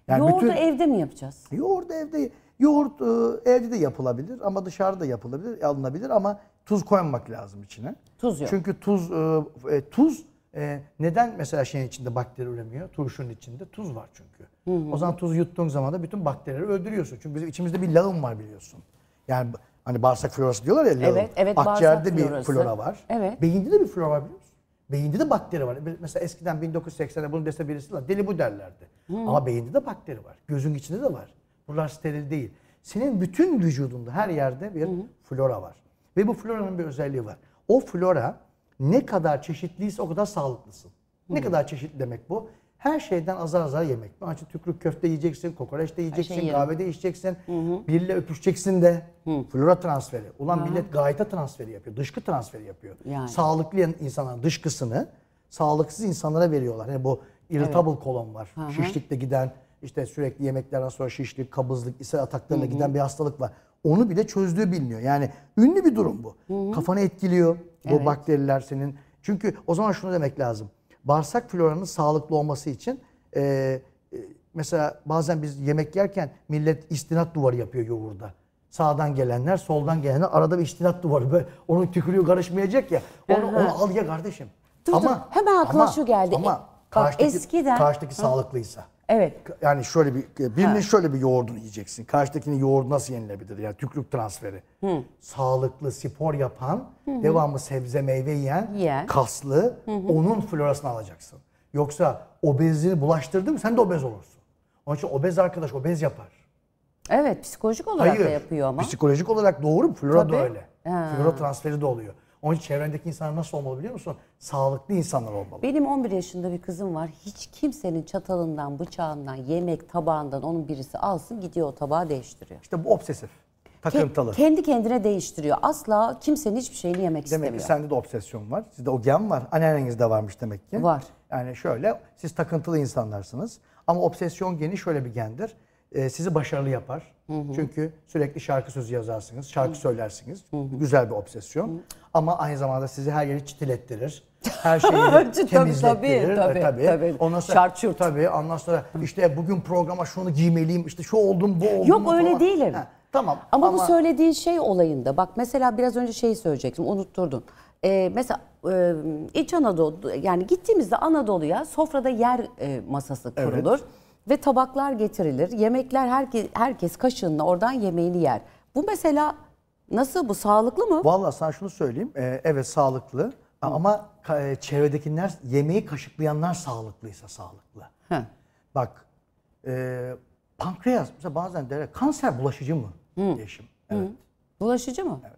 Yani yoğurdu bütün, evde mi yapacağız? Yoğurdu evde Yoğurt e, evde de yapılabilir ama dışarıda yapılabilir, alınabilir ama tuz koymak lazım içine. Tuz yok. Çünkü tuz e, e tuz e, neden mesela şeyin içinde bakteri üremiyor? Turşunun içinde tuz var çünkü. Hı hmm. hı. O zaman tuz yuttuğun zaman da bütün bakterileri öldürüyorsun. Çünkü bizim içimizde bir lağım var biliyorsun. Yani hani bağırsak florası diyorlar ya lağım. Evet, evet, Akciğerde bir florası. flora var. Evet. Beyinde de bir flora var biliyor musun? Beyinde de bakteri var. Mesela eskiden 1980'de bunu dese birisi deli bu derlerdi. Hı. Hmm. Ama beyinde de bakteri var. Gözün içinde de var. Bunlar steril değil. Senin bütün vücudunda her yerde bir flora var. Ve bu floranın bir özelliği var. O flora ne kadar çeşitliyse o kadar sağlıklısın. Ne kadar çeşitli demek bu? Her şeyden azar azar yemek. Acı tükürük köfte yiyeceksin, kokoreç de yiyeceksin, şey de içeceksin, birle öpüşeceksin de. Hı. Flora transferi. Ulan hı. millet gayta transferi yapıyor, dışkı transferi yapıyor. Yani. Sağlıklı insanların dışkısını sağlıksız insanlara veriyorlar. Yani bu irritable evet. kolon var, hı şişlikte giden işte sürekli yemeklerden sonra şişlik, kabızlık, ishal ataklarına Hı-hı. giden bir hastalık var. Onu bile çözdüğü biliniyor. Yani ünlü bir durum bu. Hı-hı. Kafanı etkiliyor bu evet. bakteriler senin. Çünkü o zaman şunu demek lazım. Bağırsak floranın sağlıklı olması için e, e, mesela bazen biz yemek yerken millet istinat duvarı yapıyor yoğurda sağdan gelenler, soldan gelenler. Arada bir istinat duvarı. Böyle, onun tükürüğü karışmayacak ya. Onu, onu al ya kardeşim. Dur, ama, dur. Hemen aklıma ama, şu geldi. Ama karşıdaki, Bak, eskiden... karşıdaki Hı. sağlıklıysa. Evet. Yani şöyle bir e, birinin ha. şöyle bir yoğurdunu yiyeceksin. Karşıdakinin yoğurdu nasıl yenilebilir? Yani tüklük transferi. Hı. Sağlıklı spor yapan, hı hı. devamlı sebze meyve yiyen, yeah. kaslı hı hı. onun florasını alacaksın. Yoksa obezini bulaştırdın mı sen de obez olursun. Onun için obez arkadaş obez yapar. Evet psikolojik olarak Hayır, da yapıyor ama. Psikolojik olarak doğru flora Tabii. da öyle. Ha. Flora transferi de oluyor. Onun için çevrendeki insanlar nasıl olmalı biliyor musun? Sağlıklı insanlar olmalı. Benim 11 yaşında bir kızım var. Hiç kimsenin çatalından, bıçağından, yemek tabağından onun birisi alsın gidiyor o tabağı değiştiriyor. İşte bu obsesif. Takıntılı. kendi kendine değiştiriyor. Asla kimsenin hiçbir şeyini yemek demek istemiyor. Demek ki sende de obsesyon var. Sizde o gen var. Anneannenizde varmış demek ki. Var. Yani şöyle siz takıntılı insanlarsınız. Ama obsesyon geni şöyle bir gendir. Ee, sizi başarılı yapar Hı hı. Çünkü sürekli şarkı sözü yazarsınız, şarkı hı. söylersiniz. Hı hı. Güzel bir obsesyon. Hı. Ama aynı zamanda sizi her yeri çitilettirir. Her şeyi temizlettirir. tabii, e, tabii, tabii. tabii. Ondan sonra, Şart Tabii ondan sonra işte e, bugün programa şunu giymeliyim, işte şu oldum, bu oldum. Yok öyle falan. değilim. Ha, tamam. Ama, ama bu söylediğin şey olayında. Bak mesela biraz önce şeyi söyleyecektim, unutturdun. Ee, mesela e, İç Anadolu, yani gittiğimizde Anadolu'ya sofrada yer e, masası kurulur. Evet ve tabaklar getirilir. Yemekler herkes, herkes kaşığında oradan yemeğini yer. Bu mesela nasıl bu sağlıklı mı? Vallahi sana şunu söyleyeyim. Ee, evet sağlıklı Hı. ama e, çevredekiler yemeği kaşıklayanlar sağlıklıysa sağlıklı. Hı. Bak e, pankreas mesela bazen derler kanser bulaşıcı mı? Hı. Evet. Hı. Bulaşıcı mı? Evet.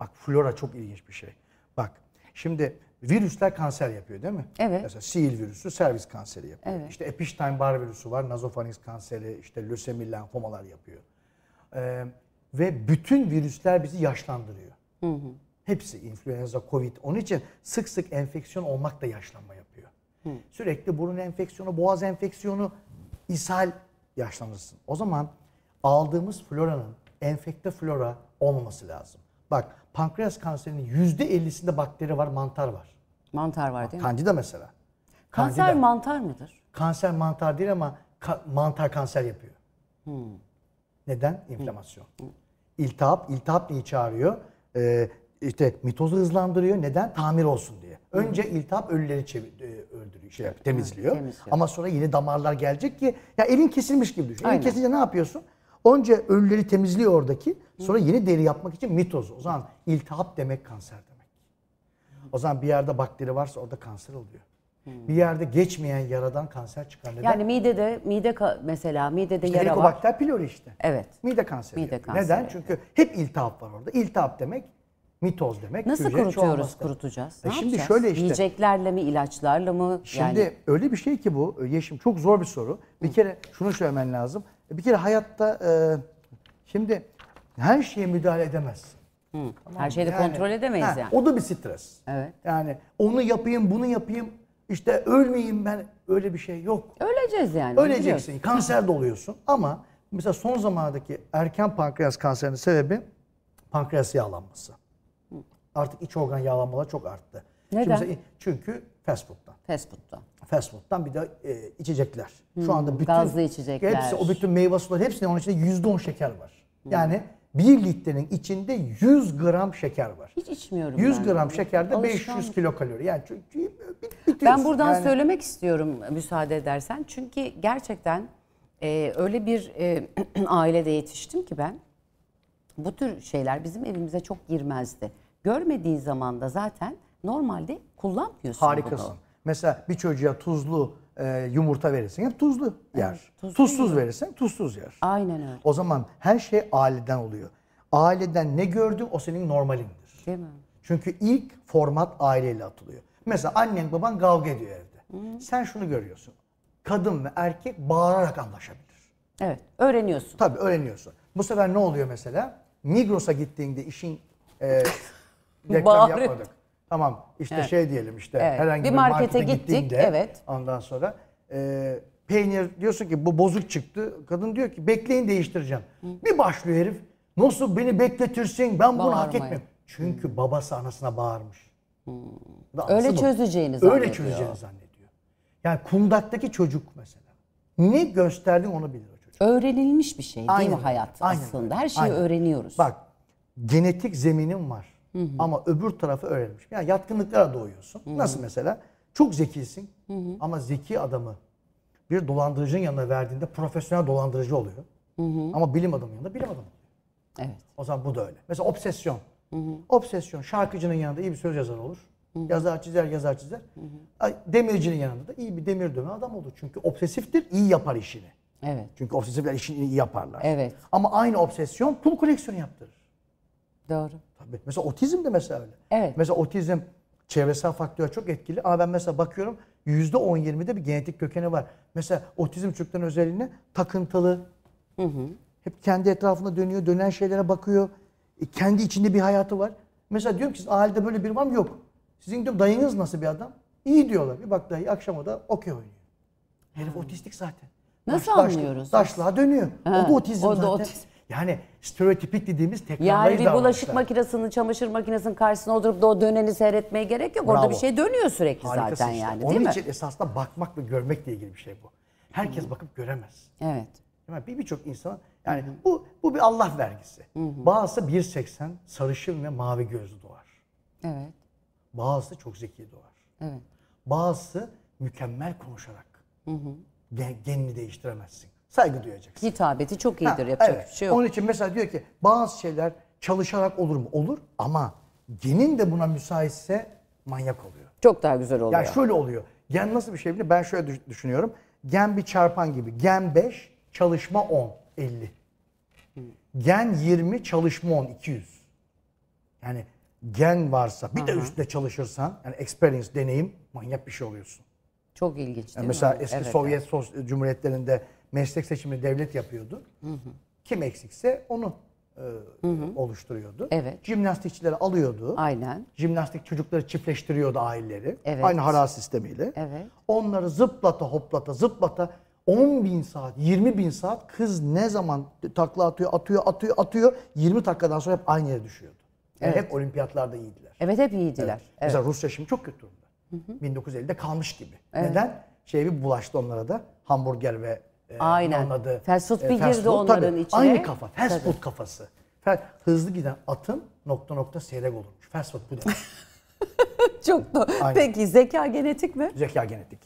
Bak flora çok ilginç bir şey. Bak şimdi Virüsler kanser yapıyor değil mi? Evet. Mesela sihir virüsü servis kanseri yapıyor. Evet. İşte Epstein-Barr virüsü var, nazofarinks kanseri, işte lösemi, lenfomalar yapıyor. Ee, ve bütün virüsler bizi yaşlandırıyor. Hı hı. Hepsi influenza, covid. Onun için sık sık enfeksiyon olmak da yaşlanma yapıyor. Hı. Sürekli burun enfeksiyonu, boğaz enfeksiyonu, ishal yaşlanırsın. O zaman aldığımız floranın enfekte flora olmaması lazım. Bak pankreas kanserinin yüzde ellisinde bakteri var, mantar var. Mantar var değil mi? Kandida mesela. Kanser Kandida. mantar mıdır? Kanser mantar değil ama ka- mantar kanser yapıyor. Hmm. Neden? Hmm. İnflamasyon. Hmm. İltihap. İltihap neyi çağırıyor? Ee, işte mitozu hızlandırıyor. Neden? Tamir olsun diye. Hmm. Önce Hı. iltihap ölüleri çevir, e, öldürüyor, şey, temizliyor. Evet, temizliyor. Ama sonra yeni damarlar gelecek ki ya elin kesilmiş gibi düşün. Elin kesince ne yapıyorsun? Önce ölüleri temizliyor oradaki. Sonra yeni deri yapmak için mitoz. O zaman iltihap demek kanser demek. O zaman bir yerde bakteri varsa orada kanser oluyor. Bir yerde geçmeyen yaradan kanser çıkar. Neden? Yani midede, mide ka- mesela midede işte yara var. Helikobakter pylori işte. Evet. Mide kanseri. Mide kanseri. Neden? Evet. Çünkü hep iltihap var orada. İltihap demek mitoz demek. Nasıl kurutuyoruz, kurutacağız? E ne e şimdi yapacağız? şöyle işte. Yiyeceklerle mi, ilaçlarla mı? Şimdi yani... öyle bir şey ki bu Yeşim çok zor bir soru. Bir Hı. kere şunu söylemen lazım. E, bir kere hayatta e, şimdi her şeye müdahale edemezsin. Hı. Tamam. Her şeyi de yani, kontrol edemeyiz ha, yani. O da bir stres. Evet. Yani onu yapayım, bunu yapayım. işte ölmeyeyim ben. Öyle bir şey yok. Öleceğiz yani. Öleceksin. Kanser de oluyorsun. Ama mesela son zamandaki erken pankreas kanserinin sebebi pankreas yağlanması. Hı. Artık iç organ yağlanmaları çok arttı. Neden? Şimdi mesela, çünkü Fast food'dan. Fast food'dan. Fast food'dan bir de e, içecekler. Hmm, Şu anda bütün gazlı içecekler. Hepsi o bütün meyve suları hepsinde onun içinde yüzde on şeker var. Hmm. Yani bir litrenin içinde 100 gram şeker var. Hiç içmiyorum 100 ben. gram şekerde Alışkan... 500 kilokalori. Yani çünkü Ben buradan yani. söylemek istiyorum müsaade edersen. Çünkü gerçekten e, öyle bir e, ailede yetiştim ki ben. Bu tür şeyler bizim evimize çok girmezdi. Görmediği zaman da zaten Normalde kullanmıyorsun Harikasın. Bunu. Mesela bir çocuğa tuzlu e, yumurta verirsin hep tuzlu yer. Evet, tuzlu tuzsuz yer. verirsin tuzsuz yer. Aynen öyle. O zaman her şey aileden oluyor. Aileden ne gördün o senin normalindir. Değil mi? Çünkü ilk format aileyle atılıyor. Mesela annen baban kavga ediyor evde. Hı. Sen şunu görüyorsun. Kadın ve erkek bağırarak anlaşabilir. Evet öğreniyorsun. Tabii öğreniyorsun. Bu sefer ne oluyor mesela? Migros'a gittiğinde işin e, reklam yapmadık. Tamam işte evet. şey diyelim işte evet. herhangi bir, markete, markete gittik, evet. ondan sonra e, peynir diyorsun ki bu bozuk çıktı. Kadın diyor ki bekleyin değiştireceğim. Hı. Bir başlıyor herif nasıl beni bekletirsin ben bunu Bağırmayın. hak etmiyorum. Çünkü Hı. babası anasına bağırmış. Hı. Öyle çözeceğini zannediyor. Öyle çözeceğini zannediyor. Yani kundaktaki çocuk mesela. Ne gösterdin onu bilir o çocuk. Öğrenilmiş bir şey değil mi hayat aynen. aslında? Her şeyi aynen. öğreniyoruz. Bak genetik zeminim var Hı Ama öbür tarafı öğrenmiş. Yani yatkınlıklara doğuyorsun. Hı hı. Nasıl mesela? Çok zekisin hı hı. ama zeki adamı bir dolandırıcının yanına verdiğinde profesyonel dolandırıcı oluyor. Hı hı. Ama bilim adamının yanında bilim adamı. Evet. O zaman bu da öyle. Mesela obsesyon. Hı hı. Obsesyon. Şarkıcının yanında iyi bir söz yazar olur. Hı hı. Yazar çizer, yazar çizer. Hı hı. Demircinin yanında da iyi bir demir dönen adam olur. Çünkü obsesiftir, iyi yapar işini. Evet. Çünkü obsesifler işini iyi yaparlar. Evet. Ama aynı obsesyon pul koleksiyonu yaptırır. Doğru. Tabii. Mesela otizm de mesela öyle. Evet. Mesela otizm çevresel faktör çok etkili. Ama ben mesela bakıyorum yüzde %10-20'de bir genetik kökeni var. Mesela otizm çocukların özelliğini takıntılı. Hı hı. Hep kendi etrafında dönüyor, dönen şeylere bakıyor. E, kendi içinde bir hayatı var. Mesela diyorum ki ailede böyle bir var mı? Yok. Sizin diyorum dayınız nasıl bir adam? İyi diyorlar. Bir bak dayı akşam o da okey oynuyor. Herif ha. otistik zaten. Nasıl Baş, anlıyoruz? Daşlığa dönüyor. Ha. O da otizm o da zaten. Otizm. Yani stereotipik dediğimiz tekrarlayıcı Yani bir bulaşık makinesinin, çamaşır makinesinin karşısına oturup da o döneni seyretmeye gerek yok. Bravo. Orada bir şey dönüyor sürekli Harikası zaten işte. yani Onun değil mi? için esasında bakmak ve görmekle ilgili bir şey bu. Herkes hmm. bakıp göremez. Evet. Yani bir birçok insan yani hmm. bu bu bir Allah vergisi. Hmm. Bazısı 1.80 sarışın ve mavi gözlü doğar. Evet. Bazısı çok zeki doğar. Evet. Bazısı mükemmel konuşarak. Hı hı. Gen, genini değiştiremezsin. Saygı duyacaksın. Hitabeti çok iyidir. Ha, Yapacak evet. bir şey yok. Onun için mesela diyor ki bazı şeyler çalışarak olur mu? Olur ama genin de buna müsaitse manyak oluyor. Çok daha güzel oluyor. Yani şöyle oluyor. Gen nasıl bir şey biliyor Ben şöyle düşünüyorum. Gen bir çarpan gibi. Gen 5, çalışma 10, 50. Gen 20, çalışma 10, 200. Yani gen varsa bir Aha. de üstüne çalışırsan yani experience, deneyim manyak bir şey oluyorsun. Çok ilginç değil yani mi? Mesela eski evet, Sovyet evet. Cumhuriyetlerinde meslek seçimini devlet yapıyordu. Hı hı. Kim eksikse onu e, hı hı. oluşturuyordu. Evet. Jimnastikçileri alıyordu. Aynen. Jimnastik çocukları çiftleştiriyordu aileleri. Evet. Aynı hara sistemiyle. Evet. Onları zıplata hoplata zıplata 10 bin saat, 20 bin saat kız ne zaman takla atıyor, atıyor, atıyor, atıyor. 20 dakikadan sonra hep aynı yere düşüyordu. Yani evet. Hep olimpiyatlarda iyiydiler. Evet hep iyiydiler. Evet. Evet. Mesela Rusya şimdi çok kötü durumda. Hı hı. 1950'de kalmış gibi. Evet. Neden? Şey bir bulaştı onlara da hamburger ve ee, Aynen. anladı. Fast food e, bir girdi onların tabii. içine. Aynı kafa. Fast tabii. food kafası. Hızlı giden atın nokta nokta seyrek olurmuş. Fast food bu demek. Çok doğru. Peki zeka genetik mi? Zeka genetik.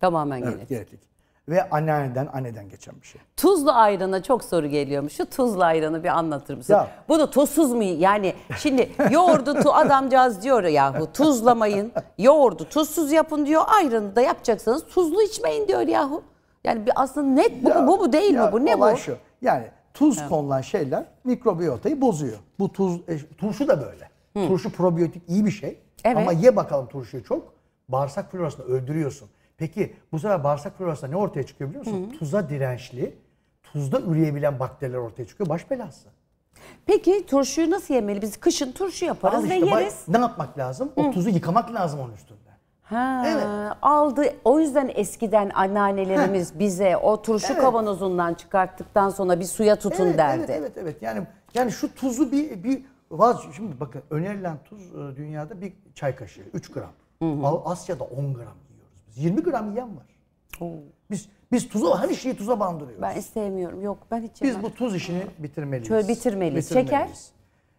Tamamen evet, genetik. genetik. Ve anneanneden, anneden geçen bir şey. Tuzlu ayrana çok soru geliyormuş. Şu tuzlu ayranı bir anlatır mısın? Ya. Bunu tuzsuz mu? Yani şimdi yoğurdu tu adamcağız diyor yahu tuzlamayın. Yoğurdu tuzsuz yapın diyor. Ayranı da yapacaksanız tuzlu içmeyin diyor yahu. Yani bir aslında net bu ya, bu, bu değil ya, mi bu? Ne bu? şu. Yani tuz evet. konulan şeyler mikrobiyotayı bozuyor. Bu tuz e, turşu da böyle. Hı. Turşu probiyotik iyi bir şey. Evet. Ama ye bakalım turşuyu çok. Bağırsak florasını öldürüyorsun. Peki bu sefer bağırsak florasında ne ortaya çıkıyor biliyor musun? Hı. Tuza dirençli, tuzda üreyebilen bakteriler ortaya çıkıyor. Baş belası. Peki turşuyu nasıl yemeli? Biz kışın turşu yaparız işte, ve yeriz. Ne yapmak lazım? O tuzu yıkamak lazım onun üstünde. Ha, evet. Aldı. O yüzden eskiden anneannelerimiz Heh. bize o turşu evet. kavanozundan çıkarttıktan sonra bir suya tutun evet, derdi. Evet, evet, evet. Yani yani şu tuzu bir bir vaz şimdi bakın önerilen tuz e, dünyada bir çay kaşığı 3 gram. Hı hı. Asya'da 10 gram yiyoruz biz. 20 gram yiyen var. Oo. Biz biz tuzu, her hani şeyi tuza bandırıyoruz. Ben istemiyorum. Yok ben hiç Biz bu tuz işini bitirmeliyiz. Şöyle bitirmeliyiz. bitirmeliyiz.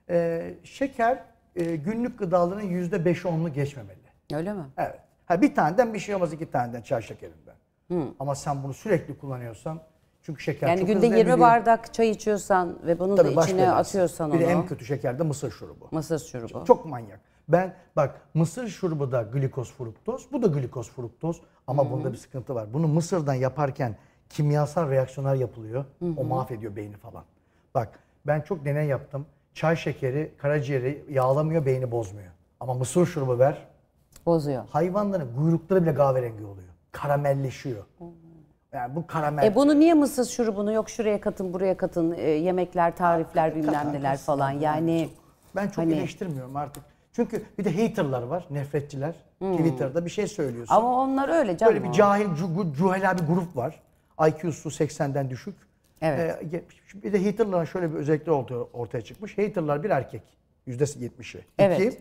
Şeker? Ee, şeker e, günlük gıdaların %5-10'unu geçmemeli. Öyle mi? Evet. Ha, bir taneden bir şey olmaz iki taneden çay şekerinden. Hı. Ama sen bunu sürekli kullanıyorsan çünkü şeker yani çok Yani günde 20 bardak çay içiyorsan ve bunu Tabii da içine edersin. Şey. atıyorsan bir onu. Bir en kötü şeker de mısır şurubu. Mısır şurubu. Çok, çok manyak. Ben bak mısır şurubu da glikoz fruktoz, bu da glikoz fruktoz ama hı bunda bir sıkıntı var. Bunu mısırdan yaparken kimyasal reaksiyonlar yapılıyor. Hı-hı. O mahvediyor beyni falan. Bak ben çok deney yaptım. Çay şekeri karaciğeri yağlamıyor, beyni bozmuyor. Ama mısır şurubu ver, Bozuyor. Hayvanların kuyrukları bile kahverengi oluyor. Karamelleşiyor. Hmm. Yani bu karamel. E bunu niye mısız şurubunu yok şuraya katın buraya katın e, yemekler tarifler bilmem neler falan yani. Ben çok hani... eleştirmiyorum artık. Çünkü bir de haterlar var, nefretçiler. Hmm. Twitter'da bir şey söylüyorsun. Ama onlar öyle canım. Böyle bir cahil, cuhela bir grup var. IQ'su 80'den düşük. Evet. Ee, bir de haterların şöyle bir özellikleri ortaya çıkmış. Haterlar bir erkek. %70'i. Evet. İki,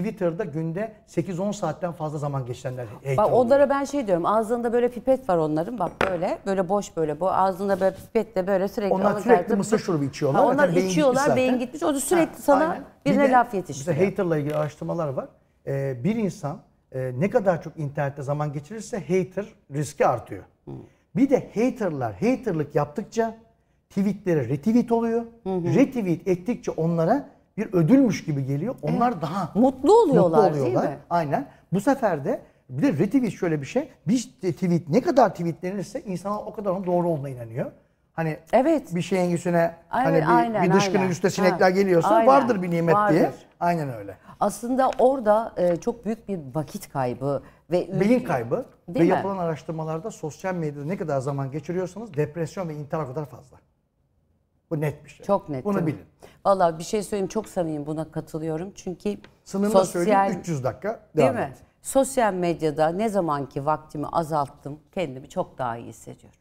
Twitter'da günde 8-10 saatten fazla zaman geçirenler eğitim Bak onlara oluyor. ben şey diyorum ağzında böyle pipet var onların bak böyle böyle boş böyle bu ağzında böyle pipet de böyle sürekli. Onlar sürekli mısır şurubu içiyorlar. Ha, onlar zaten içiyorlar beyin gitmiş o da sürekli ha, sana aynen. birine bir de, laf yetiştiriyor. Mesela haterla ilgili araştırmalar var. Ee, bir insan e, ne kadar çok internette zaman geçirirse hater riski artıyor. Hmm. Bir de haterlar haterlık yaptıkça tweetlere retweet oluyor. Hı Retweet ettikçe onlara bir ödülmüş gibi geliyor. Onlar evet. daha mutlu oluyorlar, mutlu oluyorlar. değil mi? Aynen. Bu sefer de bir de retweet şöyle bir şey. Bir tweet ne kadar tweetlenirse insanlar o kadar onun doğru olduğuna inanıyor. Hani evet. bir şeyin üstüne aynen, hani bir, aynen, bir dışkının aynen. üstüne sinekler geliyorsa aynen. vardır bir nimet vardır. diye. Aynen öyle. Aslında orada e, çok büyük bir vakit kaybı ve beyin kaybı değil ve mi? yapılan araştırmalarda sosyal medyada ne kadar zaman geçiriyorsanız depresyon ve intihar o kadar fazla. Bu net bir şey. Çok net. Bunu bilin. Valla bir şey söyleyeyim çok samimi buna katılıyorum. Çünkü Sınırına sosyal... söyleyeyim 300 dakika devam Değil mi? Et. Sosyal medyada ne zamanki vaktimi azalttım kendimi çok daha iyi hissediyorum.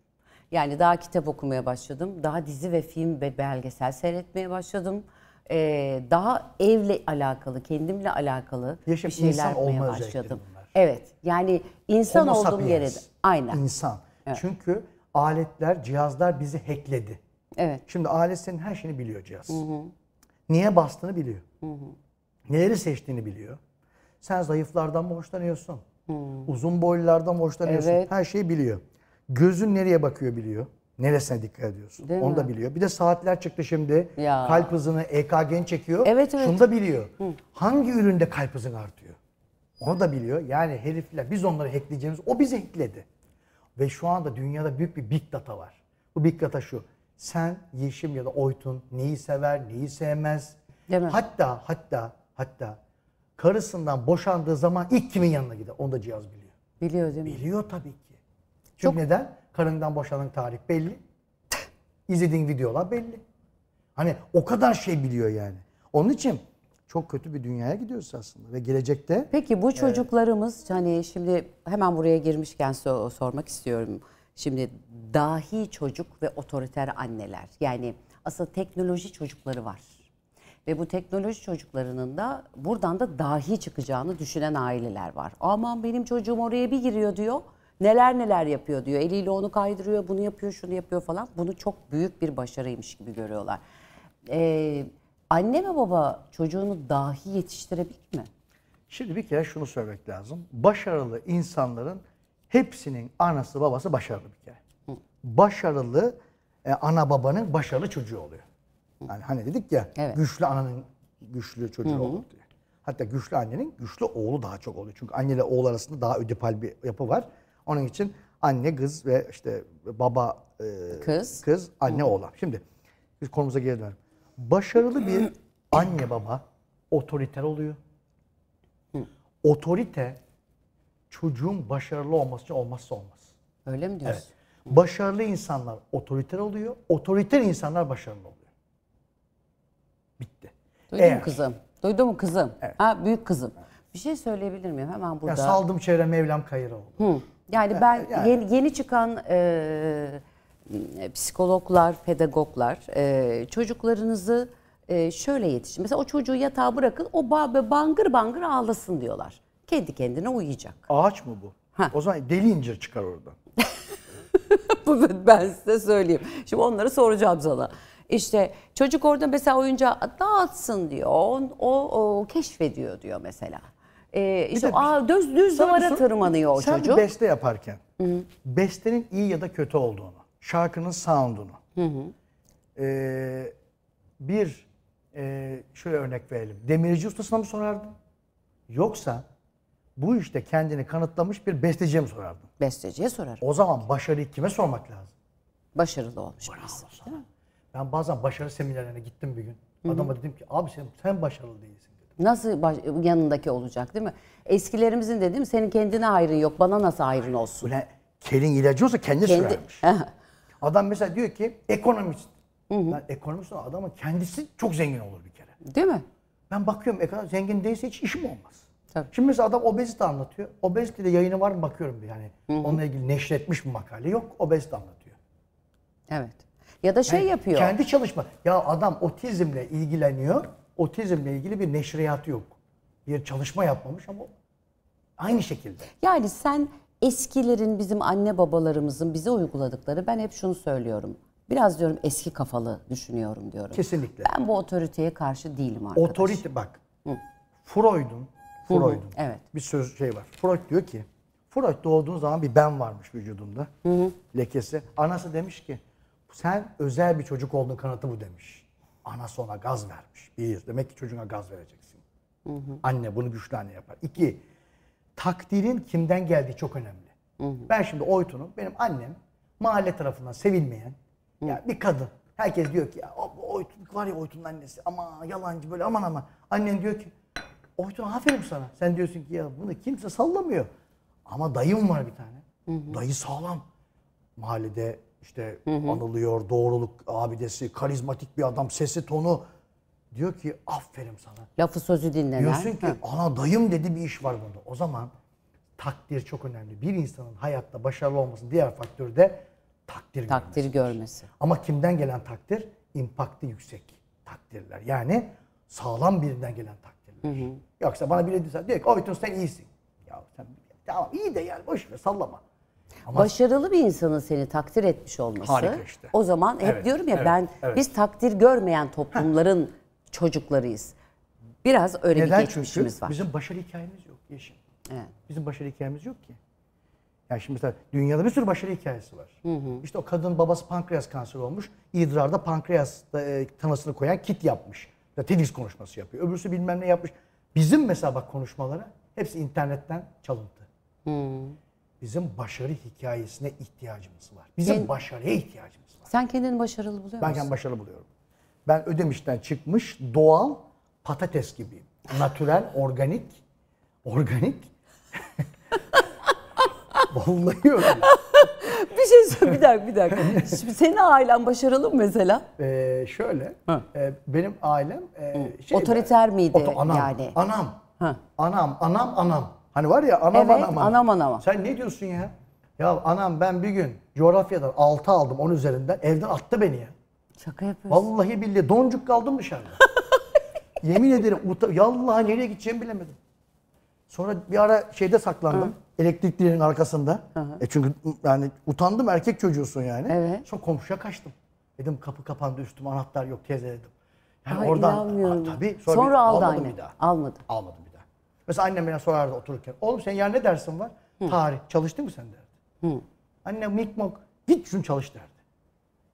Yani daha kitap okumaya başladım. Daha dizi ve film ve belgesel seyretmeye başladım. Ee, daha evle alakalı, kendimle alakalı Yaşam, bir şeyler yapmaya başladım. Evet. Yani insan Homo olduğum yere de. Aynen. İnsan. Evet. Çünkü aletler, cihazlar bizi hackledi. Evet. Şimdi ailesinin her şeyini biliyor cihaz. Hı hı. Niye bastığını biliyor. Hı hı. Neleri seçtiğini biliyor. Sen zayıflardan mı hoşlanıyorsun? Hı. Uzun boylulardan mı hoşlanıyorsun? Evet. Her şeyi biliyor. Gözün nereye bakıyor biliyor. Neresine dikkat ediyorsun? Değil Onu mi? da biliyor. Bir de saatler çıktı şimdi. Ya. Kalp hızını, EKG'ni çekiyor. Evet, evet. Şunu da biliyor. Hı. Hangi üründe kalp hızın artıyor? Onu da biliyor. Yani herifler biz onları hackleyeceğimiz o bizi hackledi. Ve şu anda dünyada büyük bir big data var. Bu big data şu sen Yeşim ya da Oytun neyi sever, neyi sevmez. Değil mi? Hatta hatta hatta karısından boşandığı zaman ilk kimin yanına gider? Onu da cihaz biliyor. Biliyor değil mi? Biliyor tabii ki. Çünkü Çok... neden? Karından boşanan tarih belli. İzlediğin videolar belli. Hani o kadar şey biliyor yani. Onun için çok kötü bir dünyaya gidiyoruz aslında ve gelecekte... Peki bu çocuklarımız e, hani şimdi hemen buraya girmişken sormak istiyorum. Şimdi dahi çocuk ve otoriter anneler. Yani asıl teknoloji çocukları var. Ve bu teknoloji çocuklarının da buradan da dahi çıkacağını düşünen aileler var. Aman benim çocuğum oraya bir giriyor diyor. Neler neler yapıyor diyor. Eliyle onu kaydırıyor, bunu yapıyor, şunu yapıyor falan. Bunu çok büyük bir başarıymış gibi görüyorlar. Ee, anne ve baba çocuğunu dahi yetiştirebilir mi? Şimdi bir kere şunu söylemek lazım. Başarılı insanların Hepsinin anası babası başarılı bir kere. Başarılı e, ana babanın başarılı çocuğu oluyor. Yani hani dedik ya evet. güçlü ananın güçlü çocuğu Hı. olur diye. Hatta güçlü annenin güçlü oğlu daha çok oluyor. Çünkü anne ile oğul arasında daha ödipal bir yapı var. Onun için anne kız ve işte baba e, kız kız anne Hı. oğlan. Şimdi biz konumuza geri dönelim. Başarılı bir anne baba otoriter oluyor. Hı. Otorite çocuğun başarılı olması için olmazsa olmaz. Öyle mi diyorsun? Evet. Başarılı insanlar otoriter oluyor. Otoriter insanlar başarılı oluyor. Bitti. Duydun Eğer, mu kızım? Duydun mu kızım? Evet. Ha büyük kızım. Bir şey söyleyebilir miyim hemen burada? Ya saldım çevre Mevlam Kayıroğlu. Hı. Yani ben yani. Yeni, yeni çıkan e, psikologlar, pedagoglar e, çocuklarınızı e, şöyle yetişin. Mesela o çocuğu yatağa bırakın o ba bangır bangır ağlasın diyorlar kendi kendine uyuyacak. Ağaç mı bu? Ha. O zaman deli incir çıkar oradan. ben size söyleyeyim. Şimdi onları soracağım sana. İşte çocuk orada mesela oyuncağı dağıtsın diyor. O, o, o keşfediyor diyor mesela. Ee, işte, de, aa, şey- düz, düz duvara sor, tırmanıyor o sen çocuk. Sen beste yaparken Hı-hı. bestenin iyi ya da kötü olduğunu, şarkının sound'unu. Ee, bir e, şöyle örnek verelim. Demirci ustasına mı sorardın? Yoksa bu işte kendini kanıtlamış bir besteciye mi sorardın? Besteciye sorarım. O zaman başarıyı kime sormak lazım? Başarılı olmuş birisi. Ben bazen başarı seminerlerine gittim bir gün. Hı-hı. Adama dedim ki abi sen, sen başarılı değilsin. Dedim. Nasıl baş, yanındaki olacak değil mi? Eskilerimizin de Senin kendine hayrın yok. Bana nasıl hayrın olsun? Ulan kelin ilacı olsa kendine Kendi... sürermiş. Adam mesela diyor ki ekonomist. Hı hı. Ben ekonomist olan adamın kendisi çok zengin olur bir kere. Değil mi? Ben bakıyorum ekonomist zengin değilse hiç işim olmaz. Tabii. Şimdi mesela adam obezite anlatıyor. Obezitede yayını var mı bakıyorum bir yani. Hı hı. Onunla ilgili neşretmiş bir makale yok. Obezite anlatıyor. Evet. Ya da şey yani yapıyor. Kendi çalışma. Ya adam otizmle ilgileniyor. Otizmle ilgili bir neşriyatı yok. Bir çalışma yapmamış ama aynı şekilde. Yani sen eskilerin bizim anne babalarımızın bize uyguladıkları ben hep şunu söylüyorum. Biraz diyorum eski kafalı düşünüyorum diyorum. Kesinlikle. Ben bu otoriteye karşı değilim arkadaş. Otorite bak. Hı. Freud'un Hı hı. Evet. Bir söz şey var. Freud diyor ki Freud doğduğun zaman bir ben varmış vücudunda. Hı hı. Lekesi. Anası demiş ki sen özel bir çocuk olduğun kanıtı bu demiş. Anası ona gaz vermiş. Bir, demek ki çocuğuna gaz vereceksin. Hı hı. Anne bunu güçlü anne yapar. İki, takdirin kimden geldiği çok önemli. Hı hı. Ben şimdi Oytun'um, benim annem mahalle tarafından sevilmeyen hı. ya bir kadın. Herkes diyor ki ya Oytun var ya Oytun'un annesi ama yalancı böyle aman ama. Annen diyor ki o diyor aferin sana. Sen diyorsun ki ya bunu kimse sallamıyor. Ama dayım var bir tane. Hı hı. Dayı sağlam. Mahallede işte hı hı. anılıyor, doğruluk abidesi, karizmatik bir adam, sesi tonu. Diyor ki aferin sana. Lafı sözü dinlenen. Diyorsun ki ha. ana dayım dedi bir iş var bunda. O zaman takdir çok önemli. Bir insanın hayatta başarılı olması diğer faktör de takdir, takdir görmesi. Ama kimden gelen takdir? İmpakti yüksek takdirler. Yani sağlam birinden gelen takdir. Hı hı. Yoksa bana biri diyor ki Ovitus sen iyisin. Ya sen tamam iyi de yani boş ver sallama. Ama Başarılı bir insanın seni takdir etmiş olması. Harika işte. O zaman hep evet, diyorum ya evet, ben evet. biz takdir görmeyen toplumların çocuklarıyız. Biraz öyle Neden? bir geçmişimiz Çünkü var. Bizim başarı hikayemiz yok Yeşim. Evet. Bizim başarı hikayemiz yok ki. Yani şimdi mesela dünyada bir sürü başarı hikayesi var. Hı hı. İşte o kadın babası pankreas kanseri olmuş. İdrarda pankreas e, tanısını koyan kit yapmış. Ya TEDx konuşması yapıyor. Öbürsü bilmem ne yapmış. Bizim mesela bak konuşmalara hepsi internetten çalıntı. Hmm. Bizim başarı hikayesine ihtiyacımız var. Bizim Sen, başarıya ihtiyacımız var. Sen kendini başarılı buluyor musun? Ben kendimi başarılı buluyorum. Ben ödemişten çıkmış doğal patates gibiyim. Natürel, organik, organik. Vallahi öyle. bir şey söyle bir dakika bir dakika. Şimdi senin ailen başarılı mı mesela? Ee, şöyle e, benim ailem e, şey otoriter ben, miydi oto, anam, yani? Anam. Ha. Anam anam anam. Hani var ya anam evet, anam. anam anam. Sen ne diyorsun ya? Ya anam ben bir gün coğrafyadan 6 aldım 10 üzerinden evden attı beni ya. Şaka yapıyorsun. Vallahi billahi doncuk kaldım dışarıda. Yemin ederim yallah nereye gideceğimi bilemedim. Sonra bir ara şeyde saklandım. Hı. Elektriklerin arkasında. Hı hı. E çünkü yani utandım erkek çocuğusun yani. Evet. Sonra komşuya kaçtım. Dedim kapı kapandı üstüme anahtar yok teyze dedim. Yani Ay, oradan tabii sonra, sonra bir, aldı almadım bir daha. Almadı. Almadım bir daha. Mesela annem bana sorardı otururken. Oğlum sen yarın ne dersin var? Hı. Tarih. Çalıştın mı sen derdi. Hı. Annem mikmok git şunu çalış derdi.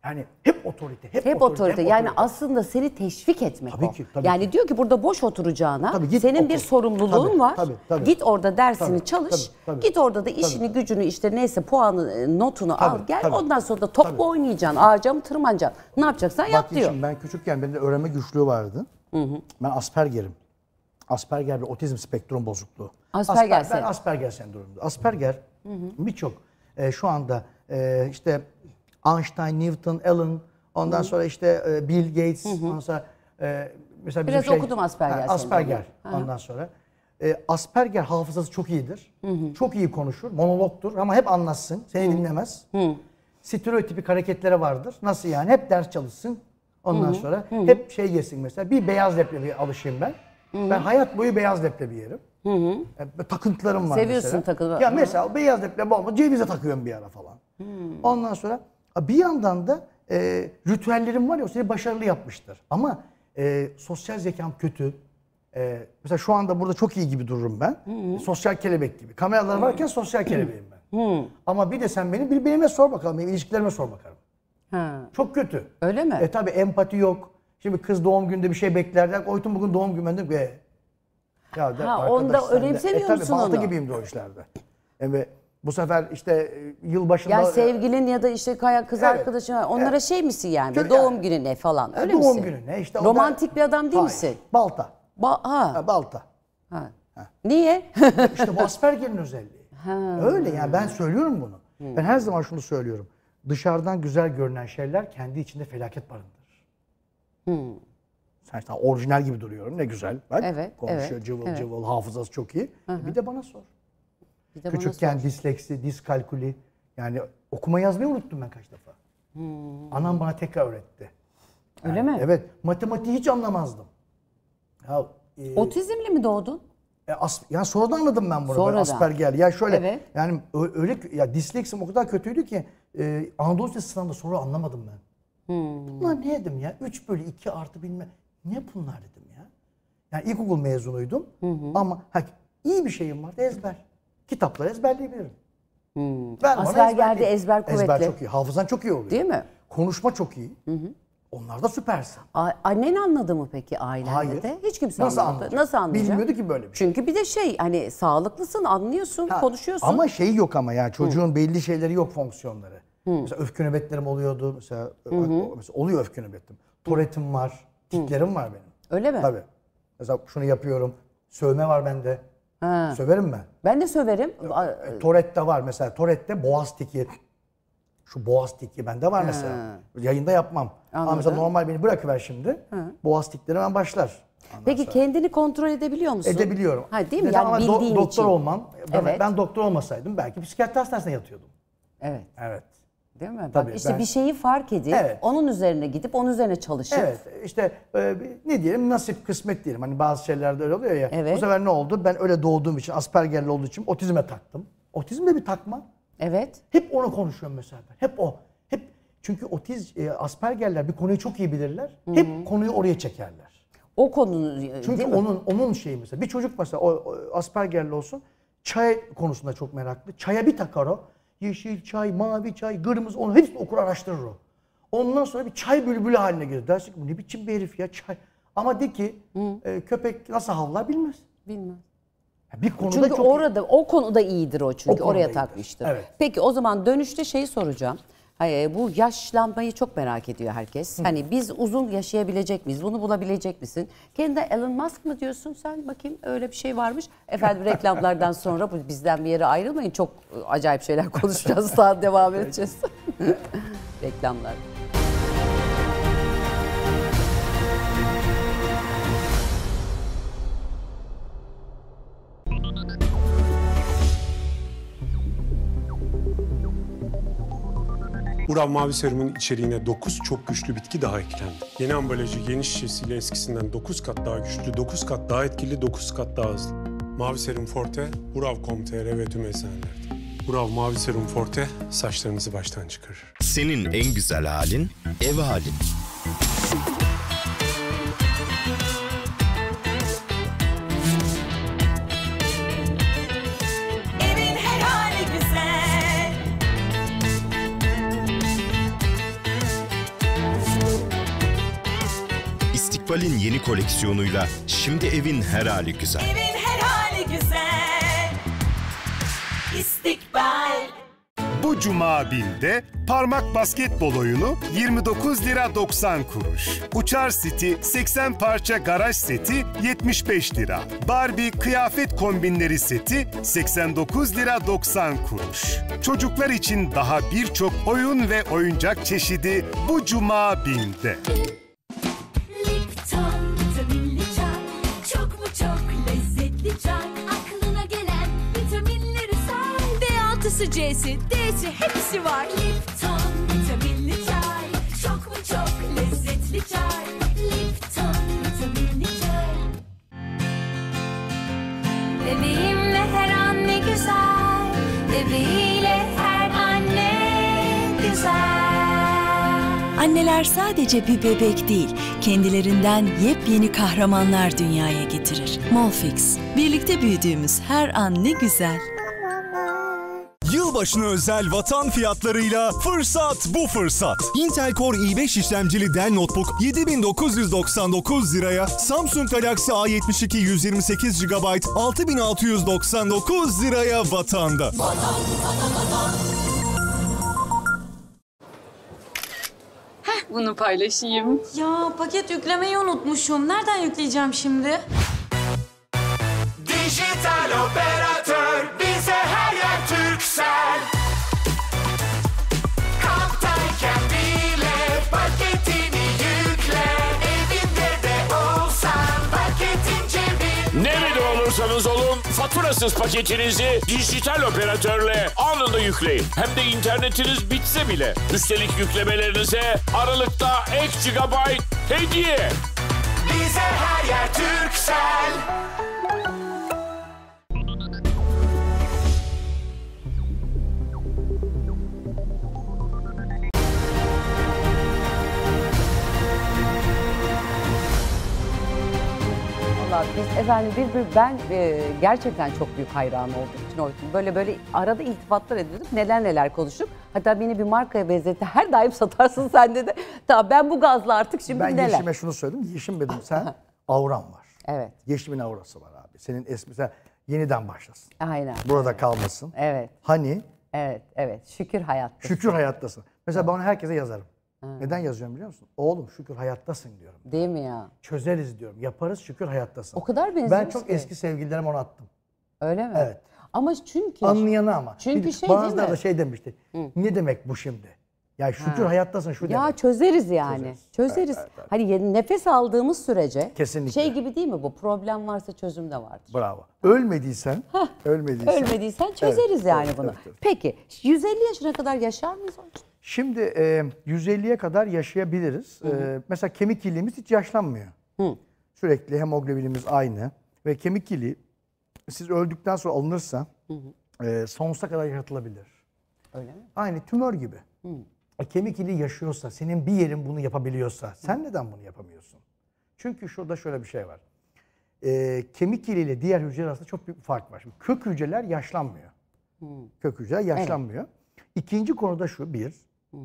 Yani hep otorite, hep, hep otorite. otorite. Hep yani otorite. aslında seni teşvik etmek tabii o. Ki, tabii yani ki. diyor ki burada boş oturacağına tabii, senin otur. bir sorumluluğun tabii, var. Tabii, tabii. Git orada dersini tabii, çalış. Tabii, tabii, git orada da işini, tabii. gücünü işte neyse puanı, e, notunu tabii, al gel. Tabii, ondan sonra da top tabii. oynayacaksın, ağaca mı tırmanacaksın. Ne yapacaksan Bak, yap diyor. Şimdi ben küçükken bende öğrenme güçlüğü vardı. Hı hı. Ben Asperger'im. Asperger bir otizm spektrum bozukluğu. Asperger, Asper, ben Asperger sendromunda. Asperger birçok e, şu anda e, işte Einstein, Newton, Allen, ondan Hı. sonra işte e, Bill Gates, Hı. hı. ondan sonra e, mesela Biraz şey, okudum Asperger. Asperger ha. ondan sonra. E, Asperger hafızası çok iyidir. Hı hı. Çok iyi konuşur, monologtur ama hep anlatsın, seni hı. dinlemez. Hı. Stereotipik hareketlere vardır. Nasıl yani? Hep ders çalışsın. Ondan hı hı. sonra hı hı. hep şey yesin mesela. Bir beyaz leblebi alışayım ben. Hı hı. Ben hayat boyu beyaz leblebi yerim. Hı hı. E, takıntılarım var Seviyorsun mesela. Seviyorsun takıntı. Ya mesela beyaz leblebi olmaz. Cevize takıyorum bir ara falan. Hı. Ondan sonra bir yandan da e, ritüellerim var ya o seni başarılı yapmıştır. Ama e, sosyal zekam kötü. E, mesela şu anda burada çok iyi gibi dururum ben. Hı-hı. E, sosyal kelebek gibi. Kameralar varken sosyal kelebeğim ben. Hı. Ama bir de sen beni birbirime sor bakalım. Benim ilişkilerime sor bakalım. Ha. Çok kötü. Öyle mi? E tabi empati yok. Şimdi kız doğum günde bir şey bekler. Der, Oytun bugün doğum günü. Ben diyorum e, ya der, ha, onda önemsemiyor e, tabii, musun gibiyim de o işlerde. E, bu sefer işte e, yılbaşında... Yani e, sevgilin ya da işte kız evet, arkadaşın onlara evet. şey misin yani? Çünkü doğum yani, ne falan e, öyle doğum misin? Doğum gününe işte. Romantik da, bir adam değil hayır, misin? Balta. Ba ha. ha. Balta. Ha. ha. Niye? işte bu Asperger'in özelliği. Ha. Öyle yani ben söylüyorum bunu. Hı. Hmm. Ben her zaman şunu söylüyorum. Dışarıdan güzel görünen şeyler kendi içinde felaket barındırır. Hı. Hmm. Sen işte orijinal gibi duruyorum ne güzel. Bak evet, konuşuyor evet, cıvıl evet. cıvıl hafızası çok iyi. Hı hı. Bir de bana sor. Bir de Küçükken disleksi, diskalkuli yani okuma yazmayı unuttum ben kaç defa. Hmm. Anam bana tekrar öğretti. Yani, Öyle mi? Evet. Matematiği hiç anlamazdım. Ya, e, Otizmle mi doğdun? E, as, ya sonradan anladım ben bunu. Sonradan. Ben asperger. Ya şöyle evet. yani öyle ya disleksim o kadar kötüydü ki e, Anadolu Lisesi sınavında soru anlamadım ben. Hmm. Bunlar ne dedim ya? 3 bölü 2 artı bilme. Ne bunlar dedim ya? Yani ilkokul mezunuydum. Hı hı. Ama ha, iyi bir şeyim vardı ezber kitapları ezberleyebilirim. Hmm. Ben ezber kuvvetli. Ezber çok iyi. Hafızan çok iyi oluyor. Değil mi? Konuşma çok iyi. Hı hı. Onlar da süpersin. A- annen anladı mı peki ailede? Hayır. de? Hiç kimse Nasıl anlamadı. Anlayacak? Nasıl anlayacak? Bilmiyordu ki böyle bir şey. Çünkü bir de şey hani sağlıklısın anlıyorsun ha, konuşuyorsun. Ama şey yok ama ya çocuğun Hı. belli şeyleri yok fonksiyonları. Hı. Mesela öfke nöbetlerim oluyordu. Mesela, Hı -hı. mesela oluyor öfke nöbetim. Toretim var. Tiklerim Hı. var benim. Öyle mi? Tabii. Mesela şunu yapıyorum. Sövme var bende. Ha. Söverim ben. Ben de söverim. E, Toret'te var mesela. Toret'te boğaz tiki. Şu boğaz tiki bende var mesela. Ha. Yayında yapmam. Anladım. Ama mesela normal beni bırakıver şimdi. Ha. Boğaz tikleri ben başlar. Ondan Peki kendini kontrol edebiliyor musun? Edebiliyorum. Ha değil mi? Neden? Yani bildiğin do- doktor için. olmam. Ben, ben doktor olmasaydım belki psikiyatri hastanesine yatıyordum. Evet. Evet. Değil mi? Tabii, Bak işte ben... bir şeyi fark edip evet. onun üzerine gidip onun üzerine çalışıp. Evet işte e, ne diyelim nasip kısmet diyelim. Hani bazı şeylerde öyle oluyor ya. Evet. Bu sefer ne oldu? Ben öyle doğduğum için aspergerli olduğu için otizme taktım. Otizm de bir takma. Evet. Hep onu konuşuyorum mesela ben. Hep o. Hep çünkü otiz e, aspergerler bir konuyu çok iyi bilirler. Hı-hı. Hep konuyu oraya çekerler. O konunun e, Çünkü onun mi? onun şeyi mesela bir çocuk mesela o, o aspergerli olsun çay konusunda çok meraklı. Çaya bir takar o. Yeşil çay, mavi çay, kırmızı onu hepsini okur araştırır o. Ondan sonra bir çay bülbülü haline gelir. Dersin ki bu ne biçim bir herif ya çay. Ama de ki e, köpek nasıl havlar bilmez. Bilmez. bir konuda çünkü çok orada iyi. o konuda iyidir o çünkü o oraya iyidir. takmıştır. Evet. Peki o zaman dönüşte şeyi soracağım. E, bu yaşlanmayı çok merak ediyor herkes. Hani biz uzun yaşayabilecek miyiz? Bunu bulabilecek misin? Kendine Elon Musk mı diyorsun sen? Bakayım öyle bir şey varmış. Efendim reklamlardan sonra bu bizden bir yere ayrılmayın. Çok e, acayip şeyler konuşacağız. Daha devam edeceğiz. Reklamlar. Ural Mavi Serum'un içeriğine 9 çok güçlü bitki daha eklendi. Yeni ambalajı geniş şişesiyle eskisinden 9 kat daha güçlü, 9 kat daha etkili, 9 kat daha hızlı. Mavi Serum Forte, Urav.com.tr ve tüm eczanelerde. Ural Mavi Serum Forte saçlarınızı baştan çıkarır. Senin en güzel halin ev halin. Topal'in yeni koleksiyonuyla şimdi evin her hali güzel. Evin her hali güzel. İstikbal. Bu cuma binde parmak basketbol oyunu 29 lira 90 kuruş. Uçar seti 80 parça garaj seti 75 lira. Barbie kıyafet kombinleri seti 89 lira 90 kuruş. Çocuklar için daha birçok oyun ve oyuncak çeşidi bu cuma binde. A'sı C'si D'si hepsi var. Lipton vitaminli çay. Çok mu çok lezzetli çay. Lipton vitaminli çay. Bebeğimle her an ne güzel. Bebeğiyle her anne güzel. Anneler sadece bir bebek değil, kendilerinden yepyeni kahramanlar dünyaya getirir. Molfix, birlikte büyüdüğümüz her an ne güzel. Yılbaşına özel vatan fiyatlarıyla fırsat bu fırsat. Intel Core i5 işlemcili Dell Notebook 7999 liraya, Samsung Galaxy A72 128 GB 6699 liraya vatanda. Vatan, Heh, bunu paylaşayım. Ya paket yüklemeyi unutmuşum. Nereden yükleyeceğim şimdi? Dijital Opera yüksel. Kamptayken bile paketini yükle. Evinde de olsan paketin cebinde. Nerede olursanız olun faturasız paketinizi dijital operatörle anında yükleyin. Hem de internetiniz bitse bile. Üstelik yüklemelerinize Aralık'ta ek gigabyte hediye. Bize her yer Türksel. Valla biz efendim bir, bir ben e, gerçekten çok büyük hayran oldum için Böyle böyle arada iltifatlar ediyorduk. Neler neler konuştuk. Hatta beni bir markaya benzetti. Her daim satarsın sen dedi. Tamam ben bu gazla artık şimdi ben neler. Ben Yeşim'e şunu söyledim. Yeşim dedim sen auran var. Evet. Yeşim'in aurası var abi. Senin esmi sen yeniden başlasın. Aynen. Burada kalmasın. Evet. Hani? Evet, evet. Şükür hayattasın. Şükür hayattasın. Mesela evet. ben herkese yazarım. Evet. Neden yazıyorum biliyor musun? Oğlum şükür hayattasın diyorum. Değil mi ya? Çözeriz diyorum. Yaparız şükür hayattasın. O kadar benziyoruz Ben çok ki. eski sevgililerime onu attım. Öyle mi? Evet. Ama çünkü... Anlayana ama. Çünkü Bir, şey değil mi? da şey demişti. Hı. Ne demek bu şimdi? Ya şükür ha. hayattasın şu Ya demek. çözeriz yani. Çözeriz. çözeriz. evet, evet. Hani nefes aldığımız sürece Kesinlikle. şey gibi değil mi bu? Problem varsa çözüm de vardır. Bravo. Ölmediysen, ölmediysen ölmediysen çözeriz evet, yani evet, bunu. Evet, evet. Peki 150 yaşına kadar yaşar mıyız hocam? Şimdi e, 150'ye kadar yaşayabiliriz. Hı hı. E, mesela kemik iliğimiz hiç yaşlanmıyor. Hı. Sürekli hemoglobinimiz aynı. Ve kemik iliği siz öldükten sonra alınırsa hı hı. E, sonsuza kadar yaratılabilir. Öyle mi? Aynı tümör gibi. Hı. E, kemik iliği yaşıyorsa, senin bir yerin bunu yapabiliyorsa hı. sen neden bunu yapamıyorsun? Çünkü şurada şöyle bir şey var. E, kemik ile diğer hücreler arasında çok büyük bir fark var. Şimdi kök hücreler yaşlanmıyor. Hı. Kök hücreler yaşlanmıyor. Evet. İkinci konuda şu bir, Hı hı.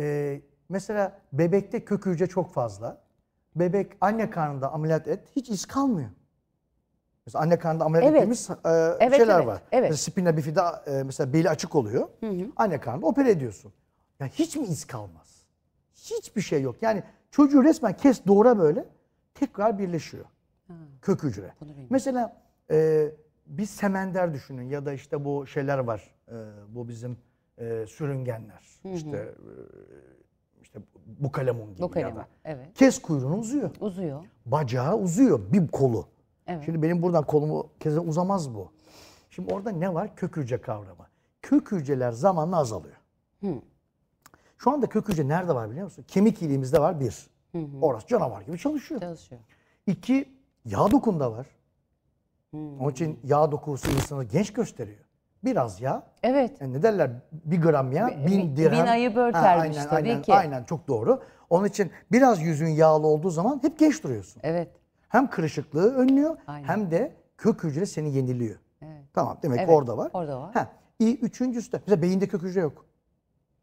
Ee, mesela bebekte kök hücre çok fazla. Bebek anne karnında ameliyat et hiç iz kalmıyor. Mesela anne karnında ameliyat evet. ettiğimiz e, evet, şeyler evet, var. Evet. Mesela spina bifida e, mesela beli açık oluyor. Hı hı. Anne karnında opere ediyorsun. Ya hiç mi iz kalmaz? Hiçbir şey yok. Yani çocuğu resmen kes doğra böyle tekrar birleşiyor. Hı. Kök hücre. Mesela e, bir semender düşünün ya da işte bu şeyler var. E, bu bizim e, sürüngenler. Hı hı. İşte e, işte bu kalemun gibi bu ya da. Evet. Kes kuyruğunu uzuyor. Uzuyor. Bacağı uzuyor bir kolu. Evet. Şimdi benim buradan kolumu kesen uzamaz bu. Şimdi orada ne var? Kök hücre kavramı. Kök hücreler zamanla azalıyor. Hı. Şu anda kök hücre nerede var biliyor musun? Kemik iliğimizde var bir. Hı hı. Orası canavar gibi çalışıyor. Çalışıyor. İki, yağ dokunda var. Hı. Onun için yağ dokusu insanı genç gösteriyor. Biraz ya. Evet. Yani ne derler? Bir gram ya. Bin, dirhem. Bin ayı börtermiş ha, aynen, tabii aynen, ki. Aynen çok doğru. Onun için biraz yüzün yağlı olduğu zaman hep genç duruyorsun. Evet. Hem kırışıklığı önlüyor aynen. hem de kök hücre seni yeniliyor. Evet. Tamam demek evet, orada var. Orada var. Ha. İyi, üçüncüsü de mesela beyinde kök hücre yok.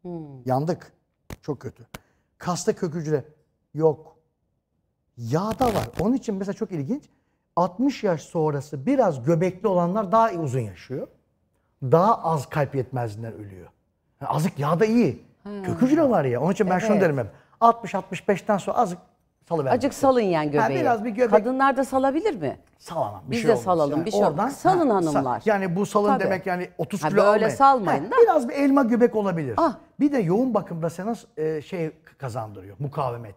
Hmm. Yandık. Çok kötü. Kasta kök hücre yok. Yağda var. Onun için mesela çok ilginç. 60 yaş sonrası biraz göbekli olanlar daha uzun yaşıyor daha az kalp yetmezliğinden ölüyor. Yani azık yağda iyi. Hmm. Kök hücre var ya. Onun için ben evet. şunu derim hep. 60-65'ten sonra azık salıver. Acık salın yani göbeği. Ha, biraz bir göbek. Kadınlar da salabilir mi? Salamam. Bir Biz şey de salalım yani bir şey oradan, Salın ha, hanımlar. yani bu salın Tabii. demek yani 30 ha, kilo böyle almayın. salmayın ha, da. Biraz bir elma göbek olabilir. Ah. Bir de yoğun bakımda sana e, şey kazandırıyor. Mukavemet.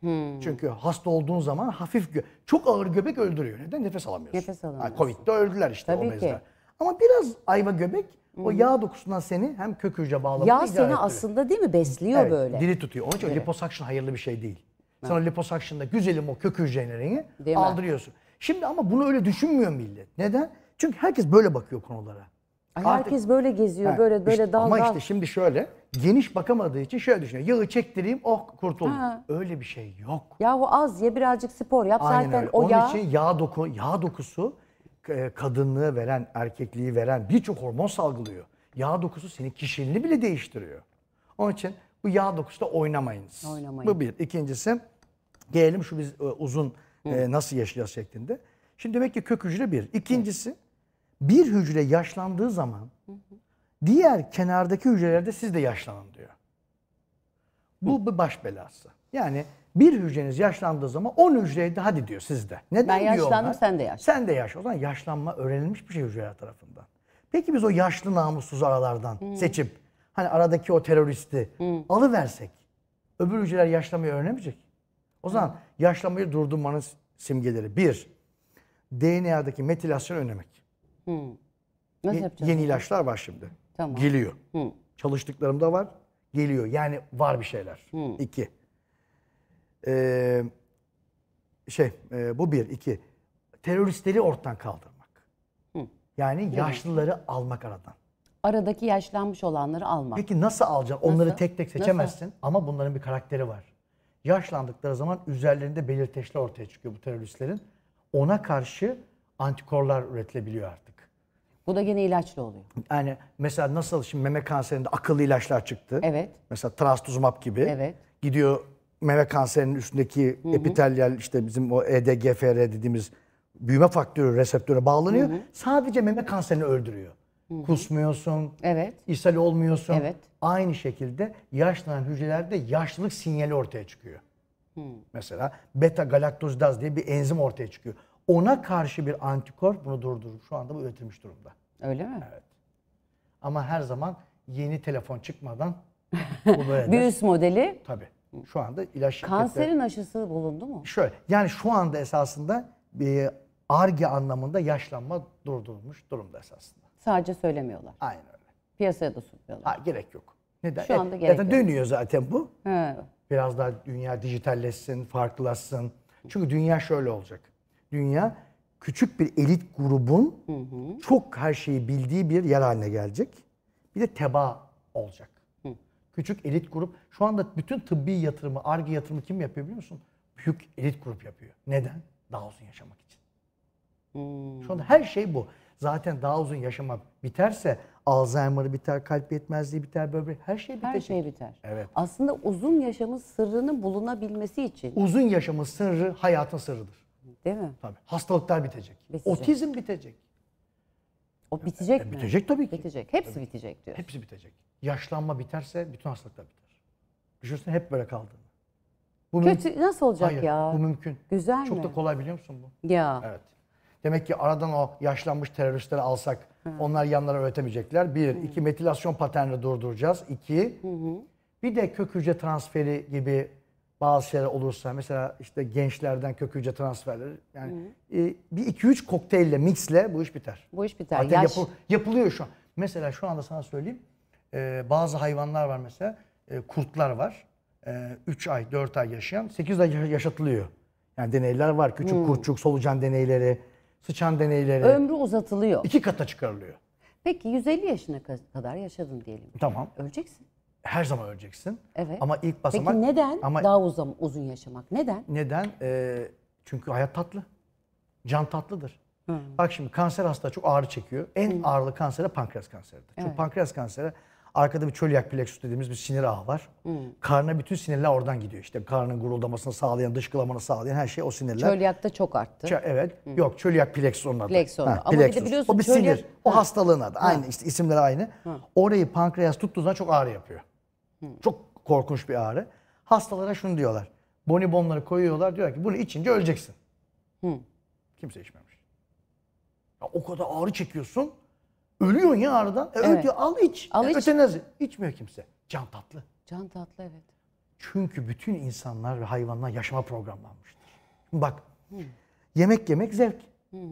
Hmm. Çünkü hasta olduğun zaman hafif gö- çok ağır göbek öldürüyor. Neden? Nefes alamıyorsun. Nefes alamıyorsun. Yani Covid'de öldüler işte Tabii o mezda. Ama biraz ayva göbek hı o yağ dokusundan seni hem kök hücre bağlamını Yağ seni ediyor. aslında değil mi besliyor evet, böyle. Diri tutuyor. Onun için evet. liposuction hayırlı bir şey değil. Sen o liposuction'da güzelim o kök hücrelerini aldırıyorsun. Şimdi ama bunu öyle düşünmüyor millet. Neden? Çünkü herkes böyle bakıyor konulara. Ay Artık, herkes böyle geziyor, he, böyle böyle işte, dal Ama dal. işte şimdi şöyle, geniş bakamadığı için şöyle düşünüyor. Yağı çektireyim, oh kurtuldum. Ha. Öyle bir şey yok. Yahu az ye, birazcık spor yap Aynen zaten öyle. o Onun yağ. Onun için yağ, doku, yağ dokusu e, kadınlığı veren, erkekliği veren birçok hormon salgılıyor. Yağ dokusu senin kişiliğini bile değiştiriyor. Onun için bu yağ dokusunda oynamayınız. Oynamayın. Bu bir. İkincisi gelelim şu biz e, uzun e, nasıl yaşayacağız şeklinde. Şimdi demek ki kök hücre bir. İkincisi bir hücre yaşlandığı zaman diğer kenardaki hücrelerde siz de yaşlanın diyor. Bu bir baş belası. Yani bir hücreniz yaşlandığı zaman 10 hücreydi hadi diyor sizde. Neden ben diyor yaşlandım onlar? sen de yaş. Sen de yaş. O zaman yaşlanma öğrenilmiş bir şey hücreler tarafından. Peki biz o yaşlı namussuz aralardan hmm. seçip hani aradaki o teröristi hmm. alıversek öbür hücreler yaşlamayı öğrenemeyecek. O zaman hmm. yaşlamayı durdurmanın simgeleri. Bir, DNA'daki metilasyon önlemek. Hmm. Nasıl yapacağız? Yeni ilaçlar var şimdi. Tamam. Geliyor. Hmm. Çalıştıklarım da var. Geliyor. Yani var bir şeyler. Hmm. İki, ee, şey e, bu bir. iki Teröristleri ortadan kaldırmak. Hı. Yani yaşlıları almak aradan. Aradaki yaşlanmış olanları almak. Peki nasıl alacaksın? Nasıl? Onları tek tek seçemezsin nasıl? ama bunların bir karakteri var. Yaşlandıkları zaman üzerlerinde belirteçler ortaya çıkıyor bu teröristlerin. Ona karşı antikorlar üretilebiliyor artık. Bu da gene ilaçla oluyor. Yani mesela nasıl şimdi meme kanserinde akıllı ilaçlar çıktı. Evet. Mesela trastuzumab gibi. Evet. Gidiyor meme kanserinin üstündeki hı hı. epitelyal işte bizim o EDGFR dediğimiz büyüme faktörü reseptöre bağlanıyor. Hı hı. Sadece meme kanserini öldürüyor. Hı hı. Kusmuyorsun. Evet. ishal olmuyorsun. Evet. Aynı şekilde yaşlanan hücrelerde yaşlılık sinyali ortaya çıkıyor. Hı. Mesela beta galaktozidaz diye bir enzim ortaya çıkıyor. Ona karşı bir antikor bunu durdurur. şu anda bu üretilmiş durumda. Öyle mi? Evet. Ama her zaman yeni telefon çıkmadan bu böyle. bir modeli. Tabii. Şu anda ilaç şirketleri... Kanserin aşısı bulundu mu? Şöyle yani şu anda esasında e, ARGE anlamında yaşlanma durdurulmuş durumda esasında. Sadece söylemiyorlar. Aynen öyle. Piyasaya da sunmuyorlar. Ha, gerek yok. Neden? Şu e, anda gerek zaten yok. dönüyor zaten bu. He. Biraz daha dünya dijitalleşsin, farklılaşsın. Çünkü dünya şöyle olacak. Dünya küçük bir elit grubun hı hı. çok her şeyi bildiği bir yer haline gelecek. Bir de teba olacak. Küçük elit grup. Şu anda bütün tıbbi yatırımı, arge yatırımı kim yapıyor biliyor musun? Büyük elit grup yapıyor. Neden? Daha uzun yaşamak için. Hmm. Şu anda her şey bu. Zaten daha uzun yaşamak biterse Alzheimer'ı biter, kalp yetmezliği biter, böbrek her şey biter. Her şey biter. Evet. Aslında uzun yaşamın sırrını bulunabilmesi için. Uzun yaşamın sırrı hayatın sırrıdır. Değil mi? Tabii. Hastalıklar bitecek. bitecek. Otizm bitecek. O bitecek e, mi? Bitecek tabii ki. Bitecek. Hepsi tabii. bitecek diyor. Hepsi bitecek. Yaşlanma biterse bütün hastalıklar biter. Düşünsene hep böyle kaldığını. Bu Kötü mümkün. nasıl olacak Hayır, ya? Bu mümkün. Güzel Çok mi? da kolay biliyor musun bu? Ya. Evet. Demek ki aradan o yaşlanmış teröristleri alsak Hı. onlar yanlara öğretemeyecekler. Bir, Hı. iki metilasyon paterni durduracağız. İki, Hı. bir de kök hücre transferi gibi bazı şeyler olursa mesela işte gençlerden kök transferleri yani e, bir iki üç kokteylle mixle bu iş biter. Bu iş biter. Zaten Yaş... yapı, yapılıyor şu an. Mesela şu anda sana söyleyeyim e, bazı hayvanlar var mesela e, kurtlar var. 3 e, ay 4 ay yaşayan 8 ay yaşatılıyor. Yani deneyler var. Küçük hmm. kurçuk, solucan deneyleri, sıçan deneyleri. Ömrü uzatılıyor. İki kata çıkarılıyor. Peki 150 yaşına kadar yaşadın diyelim. Tamam. Öleceksin her zaman öleceksin. Evet. Ama ilk basamak... Peki neden ama, daha uzun, uzun yaşamak? Neden? Neden? Ee, çünkü hayat tatlı. Can tatlıdır. Hı. Hmm. Bak şimdi kanser hasta çok ağrı çekiyor. En Hı. Hmm. ağırlı kansere pankreas kanseridir. Çünkü evet. pankreas kanseri arkada bir çölyak plexus dediğimiz bir sinir ağı var. Hı. Hmm. Karna bütün sinirler oradan gidiyor. İşte karnın guruldamasını sağlayan, dışkılamanı sağlayan her şey o sinirler. Çölyakta çok arttı. Ç- evet. Hı. Yok çölyak plexus onun adı. Plexus. Ha, Ama bir de biliyorsun o bir çölyak... sinir. O ha. hastalığın adı. Aynı ha. işte isimleri aynı. Ha. Orayı pankreas tuttuğu zaman çok ağrı yapıyor. Hmm. Çok korkunç bir ağrı. Hastalara şunu diyorlar. Bonibonları koyuyorlar. diyorlar ki bunu içince öleceksin. Hı. Hmm. Kimse içmemiş. Ya o kadar ağrı çekiyorsun. Ölüyorsun ya ağrıdan. E, evet. Ötüyor, al iç. Al yani iç. Ötenazi. İçmiyor kimse. Can tatlı. Can tatlı evet. Çünkü bütün insanlar ve hayvanlar yaşama programlanmıştır. Bak. Hı. Hmm. Yemek yemek zevk. Hı hı.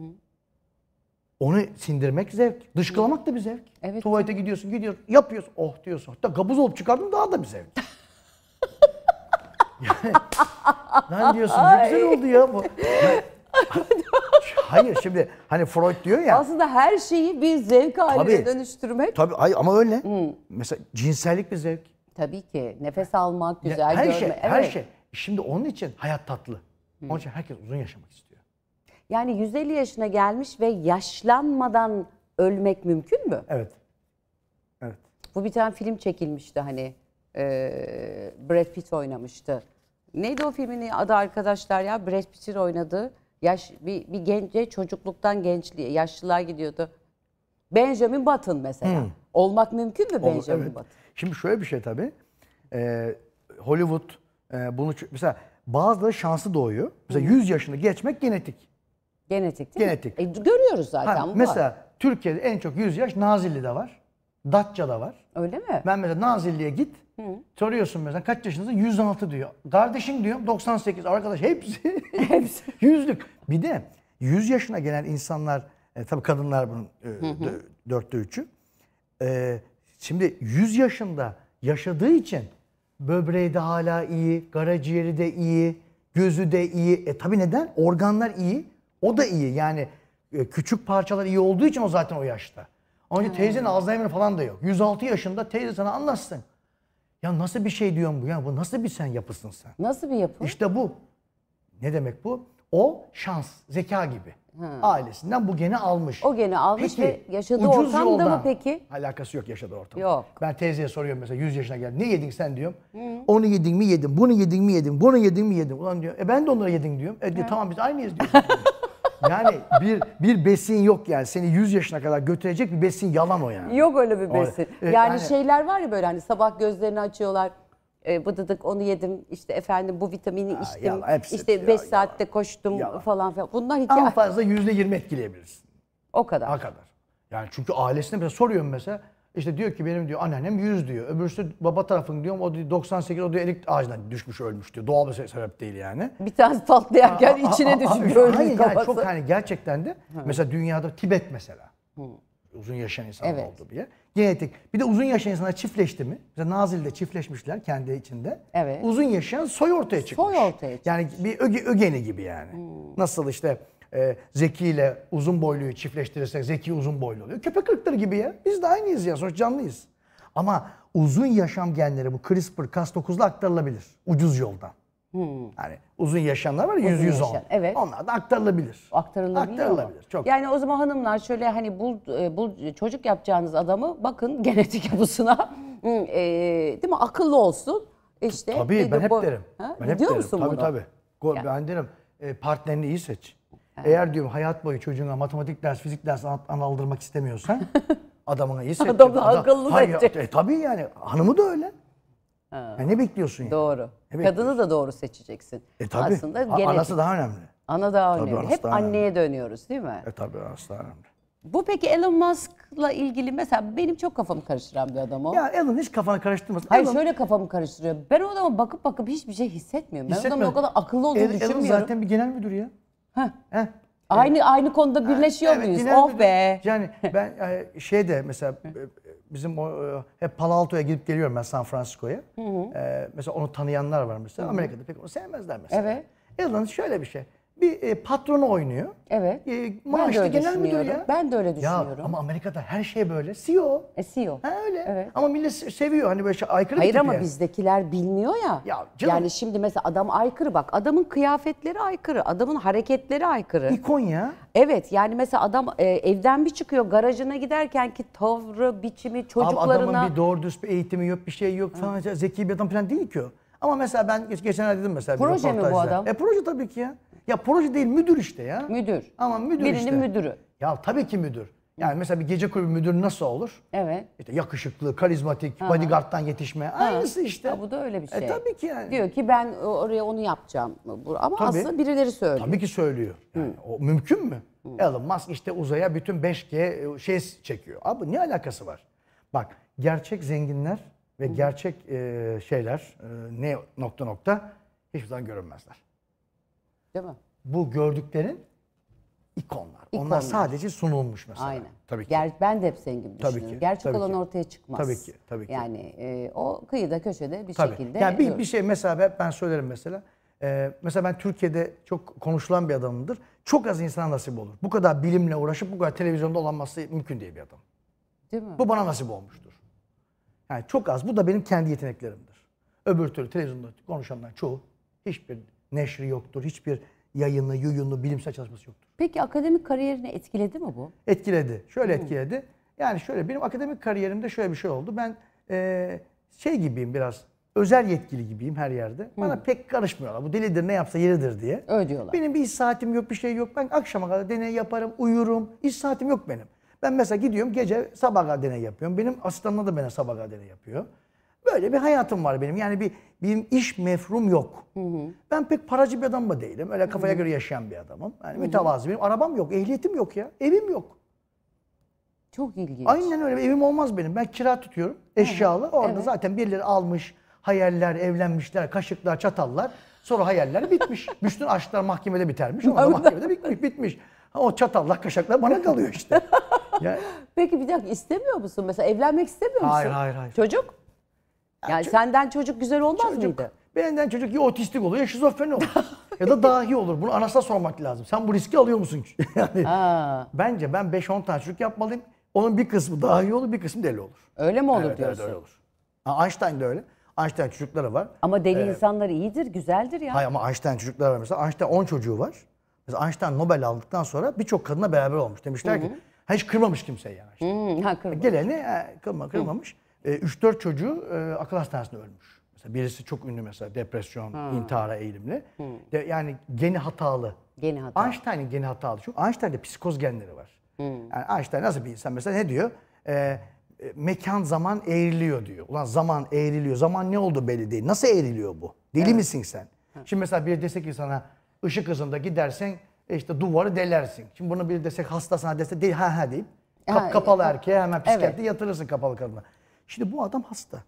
Onu sindirmek zevk. Dışkılamak da bir zevk. Evet. Tuvalete gidiyorsun, gidiyorsun, yapıyorsun. Oh diyorsun. Hatta kabuz olup çıkardın daha da bir zevk. yani, lan diyorsun ne güzel oldu ya bu. hayır şimdi hani Freud diyor ya. Aslında her şeyi bir zevk haline tabii, dönüştürmek. Tabii hayır, ama öyle. Hmm. Mesela cinsellik bir zevk. Tabii ki. Nefes almak, güzel ya, her şey, görme. Şey, evet. Her şey. Şimdi onun için hayat tatlı. Hmm. Onun için herkes uzun yaşamak istiyor. Yani 150 yaşına gelmiş ve yaşlanmadan ölmek mümkün mü? Evet. Evet. Bu bir tane film çekilmişti hani. E, Brad Pitt oynamıştı. Neydi o filmin adı arkadaşlar ya? Brad Pitt'in oynadığı. Yaş, bir, bir gence çocukluktan gençliğe, yaşlılığa gidiyordu. Benjamin Button mesela. Hmm. Olmak mümkün mü Olur, Benjamin evet. Button? Şimdi şöyle bir şey tabii. Ee, Hollywood e, bunu mesela bazıları şansı doğuyor. Mesela hmm. 100 yaşını geçmek genetik. Genetik değil Genetik. mi? E, görüyoruz zaten. Ha, bu mesela var. Türkiye'de en çok 100 yaş Nazilli'de var. Datça'da var. Öyle mi? Ben mesela Nazilli'ye git. Hı. Soruyorsun mesela kaç yaşındasın? 106 diyor. Kardeşim diyor 98. Arkadaş hepsi. hepsi. Yüzlük. Bir de 100 yaşına gelen insanlar e, tabii kadınlar bunun e, dörtte üçü. E, şimdi 100 yaşında yaşadığı için böbreği de hala iyi, karaciğeri de iyi, gözü de iyi. E tabii neden? Organlar iyi. O da iyi yani e, küçük parçalar iyi olduğu için o zaten o yaşta. Ama önce teyzenin Alzheimer falan da yok. 106 yaşında teyze sana anlatsın. Ya nasıl bir şey diyorsun bu ya bu nasıl bir sen yapısın sen? Nasıl bir yapı? İşte bu. Ne demek bu? O şans, zeka gibi. Ha. Ailesinden bu geni almış. O geni almış peki, ve yaşadığı ortamda yoldan, mı peki? Alakası yok yaşadığı ortamda. Yok. Ben teyzeye soruyorum mesela 100 yaşına geldi. Ne yedin sen diyorum. Hı. Onu yedin mi yedim, bunu yedin mi yedim, bunu yedin mi yedim. Ulan diyor e ben de onları yedim diyorum. E diyor, tamam biz aynıyız diyor. Yani bir bir besin yok yani seni 100 yaşına kadar götürecek bir besin yalan o yani. Yok öyle bir besin. O, e, e, yani, yani şeyler var ya böyle hani sabah gözlerini açıyorlar. E, bıdıdık onu yedim işte efendim bu vitamini ha, içtim. Yalan, işte 5 saatte koştum yalan. falan filan. Bunlar hikaye. En fazla %20 etkileyebilirsin. O kadar. O kadar. Yani çünkü ailesine mesela soruyorum mesela işte diyor ki benim diyor anneannem 100 diyor. Öbürsü baba tarafın diyor o diyor 98 o diyor erik ağacından düşmüş ölmüş diyor. Doğal bir sebep değil yani. Bir tane tatlı aa, içine düşmüş ölmüş hani kafası. çok hani gerçekten de Hı. mesela dünyada Tibet mesela. Hı. Uzun yaşayan insanlar evet. oldu diye. Genetik. Bir de uzun yaşayan insanlar çiftleşti mi? Mesela Nazilli'de çiftleşmişler kendi içinde. Evet. Uzun yaşayan soy ortaya çıkmış. Soy ortaya çıkmış. Yani bir öge, ögeni gibi yani. Hmm. Nasıl işte e, Zeki ile uzun boyluyu çiftleştirirsek Zeki uzun boylu oluyor. Köpek ırkları gibi ya. Biz de aynıyız ya. Sonuç canlıyız. Ama uzun yaşam genleri bu CRISPR-Cas9'la aktarılabilir. Ucuz yoldan. Hmm. Yani uzun yaşamlar var ya 100 110. Yaşam, evet. Onlar da aktarılabilir. Aktarılabilir. Aktarılabilir. Çok. Yani o zaman hanımlar şöyle hani bu e, bul çocuk yapacağınız adamı bakın genetik yapısına hmm, e, değil mi akıllı olsun. İşte tabii ben hep derim. Ha? Ben hep Diyor derim. musun tabii, bunu? Tabii tabii. Yani. Ben derim e, partnerini iyi seç. Eğer diyorum hayat boyu çocuğuna matematik ders, fizik ders analdırmak istemiyorsan adamına iyi seçeceksin. Adam da akıllı Hayır, seçecek. E, tabii yani hanımı da öyle. Ha. Ya e, ne bekliyorsun yani? Doğru. Ne Kadını da doğru seçeceksin. E tabii. Aslında ha, Anası daha önemli. Ana daha tabii, önemli. Hep daha anneye önemli. dönüyoruz değil mi? E tabii anası daha önemli. Bu peki Elon Musk'la ilgili mesela benim çok kafamı karıştıran bir adam o. Ya Elon hiç kafanı karıştırmasın. Hayır Elon... şöyle kafamı karıştırıyor. Ben o adama bakıp bakıp hiçbir şey hissetmiyorum. Ben Hissetme. o adamın o kadar akıllı olduğunu El, düşünmüyorum. Elon zaten bir genel müdür ya. Heh. Heh. Aynı evet. aynı konuda birleşiyor evet, muyuz? Oh be. Yani ben e, şey de mesela e, bizim o e, hep Palo Alto'ya gidip geliyorum ben San Francisco'ya. Ee, mesela onu tanıyanlar var mesela. Hı-hı. Amerika'da pek onu sevmezler mesela. Evet. Irland şöyle bir şey bir e, patronu oynuyor. Evet. E, maaşlı genel müdür ya. Ben de öyle düşünüyorum. Ya ama Amerika'da her şey böyle. CEO. E CEO. E, e ha öyle. Evet. Ama millet seviyor hani böyle şey aykırı Hayır ama yani. bizdekiler bilmiyor ya. Ya canım. Yani şimdi mesela adam aykırı bak. Adamın kıyafetleri aykırı. Adamın hareketleri aykırı. İkon ya. Evet yani mesela adam e, evden bir çıkıyor garajına giderken ki tavrı, biçimi, çocuklarına. Abi adamın bir doğru düz bir eğitimi yok, bir şey yok falan. Hı. Zeki bir adam falan değil ki o. Ama mesela ben geçenlerde dedim mesela. Proje mi bu adam? E proje tabii ki ya. Ya proje değil müdür işte ya. Müdür. Ama müdür Birinin işte. müdürü. Ya tabii ki müdür. Yani mesela bir gece kulübü müdürü nasıl olur? Evet. İşte yakışıklı, karizmatik, Aha. bodyguard'dan yetişme. Ha. Aynısı işte. Ha, bu da öyle bir e, şey. E, tabii ki yani. Diyor ki ben e, oraya onu yapacağım. Ama tabii. aslında birileri söylüyor. Tabii ki söylüyor. Yani o mümkün mü? Hı. Elon Musk işte uzaya bütün 5G e, şey çekiyor. Abi ne alakası var? Bak gerçek zenginler ve Hı. gerçek e, şeyler e, ne nokta nokta hiçbir zaman görünmezler. Değil mi? Bu gördüklerin ikonlar. İkonlar. Onlar sadece sunulmuş mesela. Aynen. Tabii ki. Ger ben de hep senin gibi Tabii düşünüyorum. ki. Gerçek Tabii olan ki. ortaya çıkmaz. Tabii ki. Tabii ki. Yani e, o kıyıda köşede bir Tabii. şekilde. Yani bir, bir şey mesela ben, ben söylerim mesela. Ee, mesela ben Türkiye'de çok konuşulan bir adamımdır. Çok az insana nasip olur. Bu kadar bilimle uğraşıp bu kadar televizyonda olanması mümkün diye bir adam. Değil mi? Bu bana nasip olmuştur. Yani çok az. Bu da benim kendi yeteneklerimdir. Öbür türlü televizyonda konuşanlar çoğu hiçbir neşri yoktur. Hiçbir yayını, yuyunu, bilimsel çalışması yoktur. Peki akademik kariyerini etkiledi mi bu? Etkiledi. Şöyle hmm. etkiledi. Yani şöyle benim akademik kariyerimde şöyle bir şey oldu. Ben e, şey gibiyim biraz özel yetkili gibiyim her yerde. Hmm. Bana pek karışmıyorlar. Bu delidir ne yapsa yeridir diye. Öyle diyorlar. Benim bir iş saatim yok bir şey yok. Ben akşama kadar deney yaparım, uyurum. İş saatim yok benim. Ben mesela gidiyorum gece sabah kadar deney yapıyorum. Benim asistanlar da bana sabah kadar deney yapıyor. Böyle bir hayatım var benim. Yani bir benim iş mefrum yok. Hı hı. Ben pek paracı bir adam da değilim. Öyle kafaya hı hı. göre yaşayan bir adamım. Yani mütevazı benim. Arabam yok, ehliyetim yok ya. Evim yok. Çok ilginç. Aynen öyle. Evim olmaz benim. Ben kira tutuyorum. Eşyalı. Evet. Orada evet. zaten birileri almış. Hayaller, evlenmişler, kaşıklar, çatallar. Sonra hayaller bitmiş. Bütün aşklar mahkemede bitermiş. Onlar da mahkemede bitmiş. bitmiş. o çatallar, kaşıklar bana kalıyor işte. Yani... Peki bir dakika istemiyor musun? Mesela evlenmek istemiyor musun? Hayır, hayır, hayır. Çocuk? Yani Ço- senden çocuk güzel olmaz çocuk, mıydı? Benden çocuk ya otistik olur ya şizofren olur. ya da dahi olur. Bunu anasına sormak lazım. Sen bu riski alıyor musun? yani bence ben 5-10 tane çocuk yapmalıyım. Onun bir kısmı dahi olur, bir kısmı deli olur. Öyle mi olur evet, diyorsun? Evet, öyle olur. Ha, Einstein de öyle. Einstein çocukları var. Ama deli ee, insanlar iyidir, güzeldir ya. Hayır ama Einstein çocukları var mesela. Einstein 10 çocuğu var. Mesela Einstein Nobel aldıktan sonra birçok kadına beraber olmuş. Demişler Hı-hı. ki hiç kırmamış kimseyi yani. Hı-hı, ha, kırmamış. Geleni he, kırma, kırmamış. Hı-hı. E, 3-4 çocuğu e, akıl hastanesinde ölmüş. Mesela birisi çok ünlü mesela depresyon, ha. intihara eğilimli. Hı. De, yani geni hatalı. Geni hatalı. Einstein'in geni hatalı. Çünkü Einstein'de psikoz genleri var. Hı. Yani Einstein nasıl bir insan mesela ne diyor? E, e, mekan zaman eğriliyor diyor. Ulan zaman eğriliyor. Zaman ne oldu belli değil. Nasıl eğriliyor bu? Deli evet. misin sen? Hı. Şimdi mesela bir dese ki sana ışık hızında gidersen e, işte duvarı delersin. Şimdi bunu bir desek hasta sana dese değil ha ha deyip kap, kapalı e, erkeğe hemen psikiyatride evet. yatırırsın kapalı kadına. Şimdi bu adam hasta.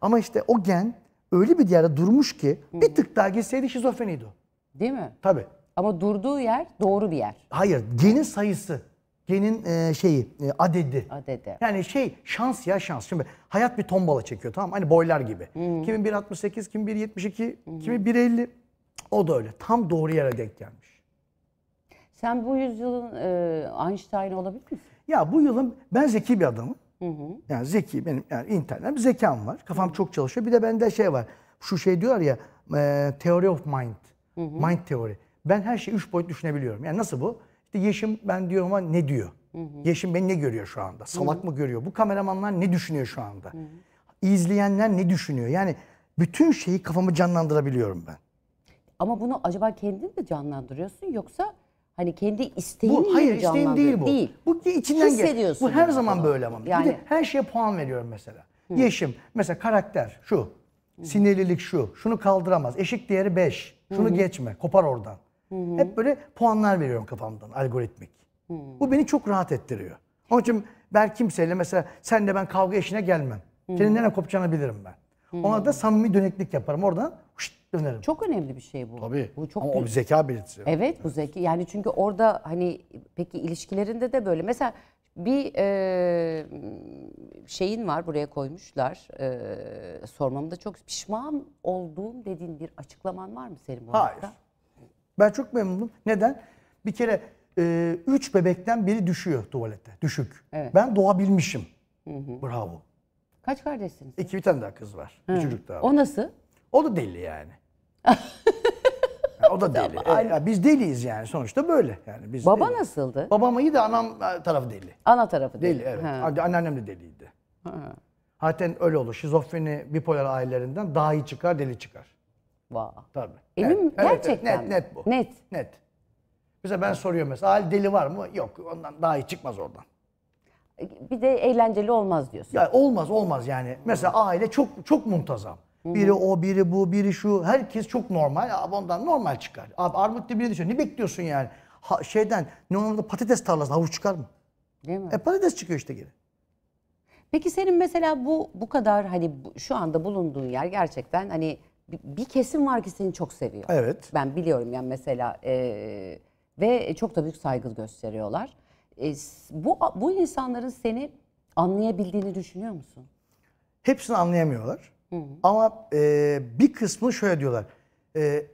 Ama işte o gen öyle bir yerde durmuş ki bir tık daha gitseydi şizofreniydi o. Değil mi? Tabii. Ama durduğu yer doğru bir yer. Hayır, genin sayısı. Genin e, şeyi, e, adedi. Adedi. Yani şey, şans ya şans. Şimdi hayat bir tombala çekiyor tamam Hani boylar gibi. Hmm. Kimi 1.68, kimi 1.72, hmm. kimi 1.50. O da öyle. Tam doğru yere denk gelmiş. Sen bu yüzyılın e, Einstein olabilir misin? Ya bu yılın, ben zeki bir adamım. Hı hı. Yani zeki benim yani internetim zekam var. Kafam hı. çok çalışıyor. Bir de bende şey var. Şu şey diyorlar ya e, theory of mind. Hı hı. Mind teori. Ben her şeyi üç boyut düşünebiliyorum. Yani nasıl bu? İşte Yeşim ben diyorum ama ne diyor? Hı hı. Yeşim beni ne görüyor şu anda? Salak hı hı. mı görüyor? Bu kameramanlar ne düşünüyor şu anda? Hı hı. İzleyenler ne düşünüyor? Yani bütün şeyi kafamı canlandırabiliyorum ben. Ama bunu acaba kendin de canlandırıyorsun yoksa Hani kendi isteğin bu, hayır isteğim değil bu. Değil. Bu içinden geliyor. Bu her zaman falan. böyle ama. Yani. Bir de her şeye puan veriyorum mesela. Hı. Yeşim mesela karakter şu. Hı. Sinirlilik şu. Şunu kaldıramaz. Eşik değeri 5. Şunu hı geçme. Kopar oradan. hı Hep böyle puanlar veriyorum kafamdan algoritmik. hı Bu beni çok rahat ettiriyor. Onun için ben kimseyle mesela senle ben kavga eşine gelmem. Senin nereye kopacağını bilirim ben. hı Ona da samimi döneklik yaparım. Oradan şşt dönerim. Çok önemli bir şey bu. Tabii. Bu çok Ama o bir zeka belirtisi. Evet bu zeki. Yani çünkü orada hani peki ilişkilerinde de böyle. Mesela bir e, şeyin var buraya koymuşlar. E, sormamda çok pişman olduğum dediğin bir açıklaman var mı senin bu Hayır. Ben çok memnunum. Neden? Bir kere e, üç bebekten biri düşüyor tuvalete. Düşük. Evet. Ben doğabilmişim. Bravo. Kaç kardeşsiniz? İki bir tane daha kız var. Bir çocuk daha var. O nasıl? O da deli yani. o da deli. Tamam, e, biz deliyiz yani sonuçta böyle. Yani biz Baba deli. nasıldı? Babam iyi de anam e, tarafı deli. Ana tarafı deli. Deli evet. Ha. Anneannem de deliydi. Ha. Zaten öyle olur. Şizofreni bipolar ailelerinden daha iyi çıkar, deli çıkar. Vah. Tabii. Emin net, gerçekten evet, net, net bu. Net. Net. Mesela ben soruyorum mesela hal deli var mı? Yok. Ondan daha iyi çıkmaz oradan. Bir de eğlenceli olmaz diyorsun. Ya olmaz olmaz yani. Mesela aile çok çok muntazam. Biri o, biri bu, biri şu. Herkes çok normal. Abi ondan normal çıkar. Abi armut biri düşüyor. Ne bekliyorsun yani? Ha, şeyden, ne olur patates tarlası havuç çıkar mı? Değil mi? E patates çıkıyor işte geri. Peki senin mesela bu bu kadar hani şu anda bulunduğun yer gerçekten hani bir, bir kesim var ki seni çok seviyor. Evet. Ben biliyorum yani mesela e, ve çok da büyük saygı gösteriyorlar. E, bu bu insanların seni anlayabildiğini düşünüyor musun? Hepsini anlayamıyorlar. Hı hı. Ama e, bir kısmı şöyle diyorlar. E,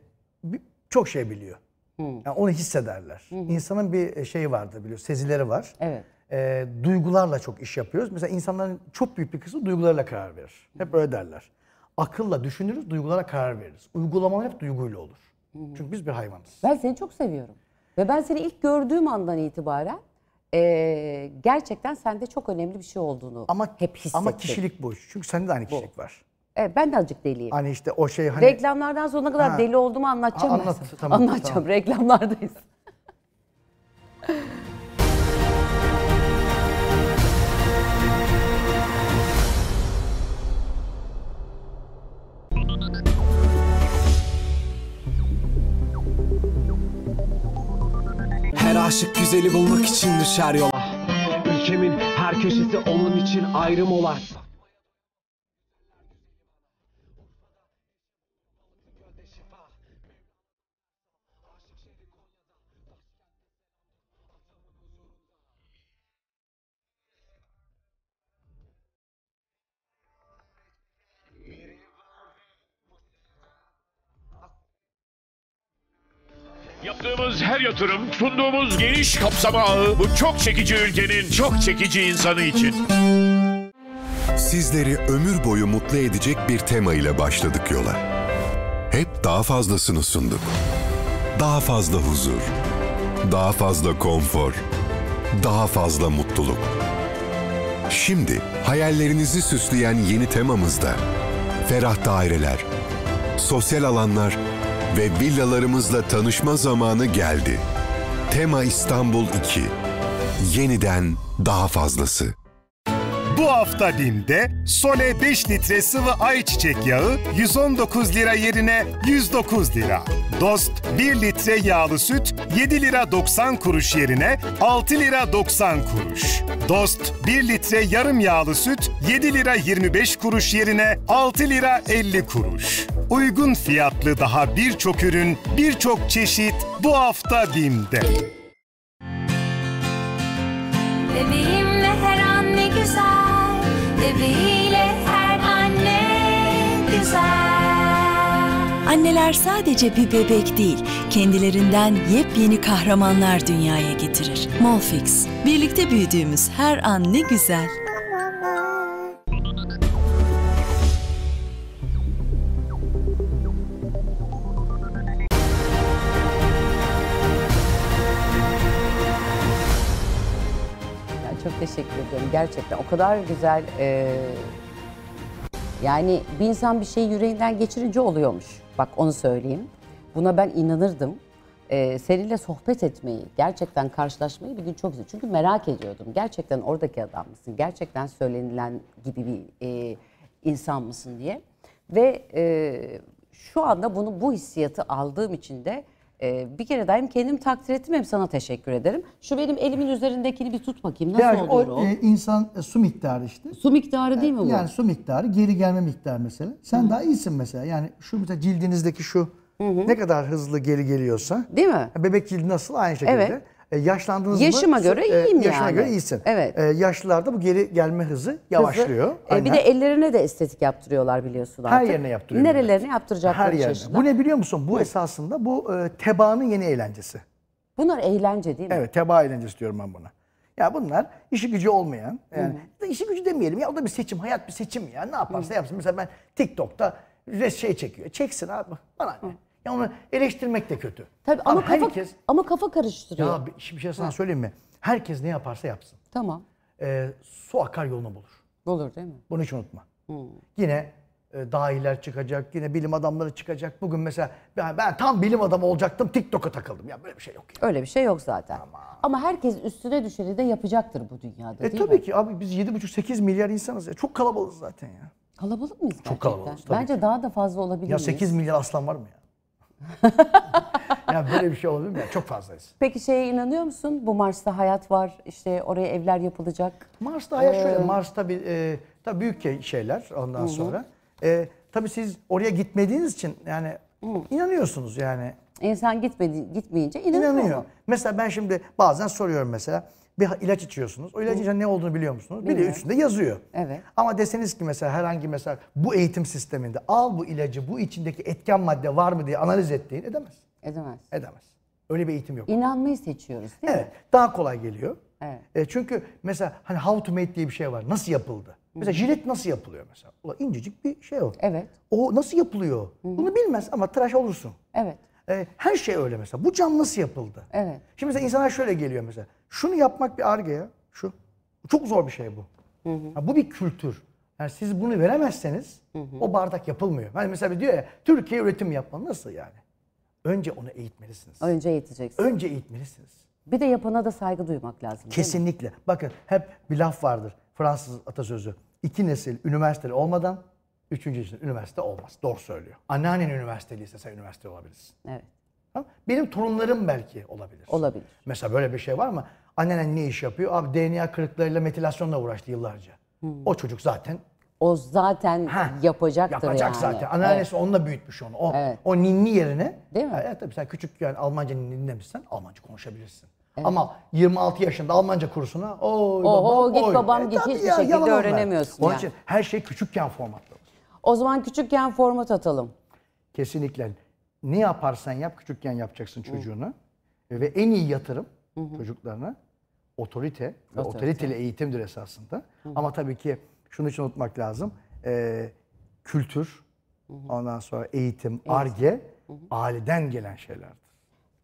bir, çok şey biliyor. Hı. Yani onu hissederler. Hı hı. İnsanın bir e, şeyi vardır biliyor. Sezileri var. Evet. E, duygularla çok iş yapıyoruz. Mesela insanların çok büyük bir kısmı duygularla karar verir. Hep öyle derler. Akılla düşünürüz, duygulara karar veririz. Uygulamalar hep duyguyla olur. Hı hı. Çünkü biz bir hayvanız. Ben seni çok seviyorum. Ve ben seni ilk gördüğüm andan itibaren e, gerçekten sende çok önemli bir şey olduğunu ama, hep hissettim. Ama kişilik bu. Çünkü sende de aynı kişilik bu. var. Evet ben de azıcık deliyim. Hani işte o şey hani... Reklamlardan sonra kadar ha. deli olduğumu anlatacağım. Ha, anlat, tamam, anlatacağım. Tamam. Reklamlardayız. Her aşık güzeli bulmak için düşer yola. Ah, ülkemin her köşesi onun için ayrı molar. Yaptığımız her yatırım, sunduğumuz geniş kapsama ağı bu çok çekici ülkenin çok çekici insanı için. Sizleri ömür boyu mutlu edecek bir tema ile başladık yola. Hep daha fazlasını sunduk. Daha fazla huzur, daha fazla konfor, daha fazla mutluluk. Şimdi hayallerinizi süsleyen yeni temamızda ferah daireler, sosyal alanlar ve villalarımızla tanışma zamanı geldi. Tema İstanbul 2. Yeniden daha fazlası. Bu hafta BİM'de Sole 5 litre sıvı ayçiçek yağı 119 lira yerine 109 lira. Dost 1 litre yağlı süt 7 lira 90 kuruş yerine 6 lira 90 kuruş. Dost 1 litre yarım yağlı süt 7 lira 25 kuruş yerine 6 lira 50 kuruş. Uygun fiyatlı daha birçok ürün, birçok çeşit bu hafta BİM'de. Bebeğim sebebiyle her anne güzel. Anneler sadece bir bebek değil, kendilerinden yepyeni kahramanlar dünyaya getirir. Molfix, birlikte büyüdüğümüz her an ne güzel. şarkılarını gerçekten o kadar güzel e, yani bir insan bir şeyi yüreğinden geçirince oluyormuş. Bak onu söyleyeyim. Buna ben inanırdım. Ee, seninle sohbet etmeyi, gerçekten karşılaşmayı bir gün çok güzel. Çünkü merak ediyordum. Gerçekten oradaki adam mısın? Gerçekten söylenilen gibi bir e, insan mısın diye. Ve e, şu anda bunu bu hissiyatı aldığım için de ee, bir kere daim kendim kendimi takdir ettim hem sana teşekkür ederim. Şu benim elimin üzerindekini bir tut bakayım. Nasıl yani oluyor o? o? E, insan e, su miktarı işte. Su miktarı değil mi bu? Yani su miktarı, geri gelme miktarı mesela. Sen Hı. daha iyisin mesela. Yani şu mesela cildinizdeki şu Hı hı. Ne kadar hızlı geri geliyorsa. Değil mi? Bebek cildi nasıl aynı şekilde. Evet. E, yaşlandığınız Yaşıma mı, göre e, iyiyim yaşına yani. göre iyisin. Evet. E, yaşlılarda bu geri gelme hızı yavaşlıyor. Hızı. E, bir de ellerine de estetik yaptırıyorlar biliyorsun artık. Her yerine yaptırıyor. Nerelerine yaptıracaklar Her Bu ne biliyor musun? Bu Hı. esasında bu e, tebaanın yeni eğlencesi. Bunlar eğlence değil mi? Evet teba eğlencesi diyorum ben buna. Ya bunlar işi gücü olmayan, yani işi gücü demeyelim ya o da bir seçim, hayat bir seçim ya. Ne yaparsa Hı. yapsın. Mesela ben TikTok'ta res şey çekiyor. Çeksin abi. Bana ne? Ya onu eleştirmek de kötü. Tabii ama, ama kafa, herkes, ama kafa karıştırıyor. Ya şimdi bir şey sana ha. söyleyeyim mi? Herkes ne yaparsa yapsın. Tamam. Ee, su akar yolunu bulur. Bulur, değil mi? Bunu hiç unutma. Hmm. Yine e, dahiler çıkacak, yine bilim adamları çıkacak. Bugün mesela ben, ben tam bilim adamı olacaktım, TikTok'a takıldım. Ya böyle bir şey yok. Ya. Öyle bir şey yok zaten. Ama, Ama herkes üstüne düşeni de yapacaktır bu dünyada e, değil tabii mi? ki abi biz 7,5-8 milyar insanız ya. Çok kalabalığız zaten ya. Kalabalık mıyız gerçekten? Çok kalabalık. Bence ki. daha da fazla olabilir Ya 8 milyar aslan var mı ya? ya böyle bir şey olur mu Çok fazlayız. Peki şeye inanıyor musun? Bu Mars'ta hayat var. İşte oraya evler yapılacak. Mars'ta hayat ee... şöyle. Mars'ta bir e, tabii büyük şeyler ondan Hı-hı. sonra. E, tabii siz oraya gitmediğiniz için yani Hı. İnanıyorsunuz yani. İnsan gitmedi gitmeyince inanıyor. İnanıyor. Mesela ben şimdi bazen soruyorum mesela bir ilaç içiyorsunuz. O ilacın Hı. ne olduğunu biliyor musunuz? Biliyor. Biliyor. Üstünde yazıyor. Evet. Ama deseniz ki mesela herhangi mesela bu eğitim sisteminde al bu ilacı bu içindeki etken madde var mı diye analiz ettiğin edemez. Edemez. Edemez. Öyle bir eğitim yok. İnanmayı seçiyoruz değil evet. mi? Evet. Daha kolay geliyor. Evet. E, çünkü mesela hani how to make diye bir şey var. Nasıl yapıldı? Mesela jilet nasıl yapılıyor mesela? Ulan incecik bir şey o. Evet. O nasıl yapılıyor? Hı-hı. Bunu bilmez ama tıraş olursun. Evet. Ee, her şey öyle mesela. Bu cam nasıl yapıldı? Evet. Şimdi mesela insanlar şöyle geliyor mesela. Şunu yapmak bir arge ya. Şu. Çok zor bir şey bu. Ha, bu bir kültür. Yani siz bunu veremezseniz Hı-hı. o bardak yapılmıyor. Yani mesela diyor ya Türkiye üretim yapma. Nasıl yani? Önce onu eğitmelisiniz. Önce eğiteceksiniz. Önce eğitmelisiniz. Bir de yapana da saygı duymak lazım. Kesinlikle. Bakın hep bir laf vardır. Fransız atasözü iki nesil üniversiteli olmadan üçüncü nesil üniversite olmaz. Doğru söylüyor. Anneannen üniversiteliyse sen üniversite olabilirsin. Evet. Tamam. Benim torunlarım belki olabilir. Olabilir. Mesela böyle bir şey var mı? Anneannen ne iş yapıyor? Abi DNA kırıklarıyla metilasyonla uğraştı yıllarca. Hmm. O çocuk zaten o zaten Heh, yapacaktır yapacak yani. zaten. Anneannesi evet. onunla büyütmüş onu. O, evet. o ninni yerine. Değil mi? Evet tabii sen küçük yani Almanca ninni demişsen Almanca konuşabilirsin. Evet. Ama 26 yaşında Almanca kursuna oy babam git oy. babam git e, tabii hiçbir ya, şekilde öğrenemiyorsun Onun yani. için her şey küçükken formatlı. O zaman küçükken format atalım. Kesinlikle. Ne yaparsan yap küçükken yapacaksın çocuğunu. Ve en iyi yatırım çocuklarına otorite ve Otorite. otoriteli eğitimdir esasında. Ama tabii ki şunu için unutmak lazım. Ee, kültür, ondan sonra eğitim, arge aileden gelen şeylerdir.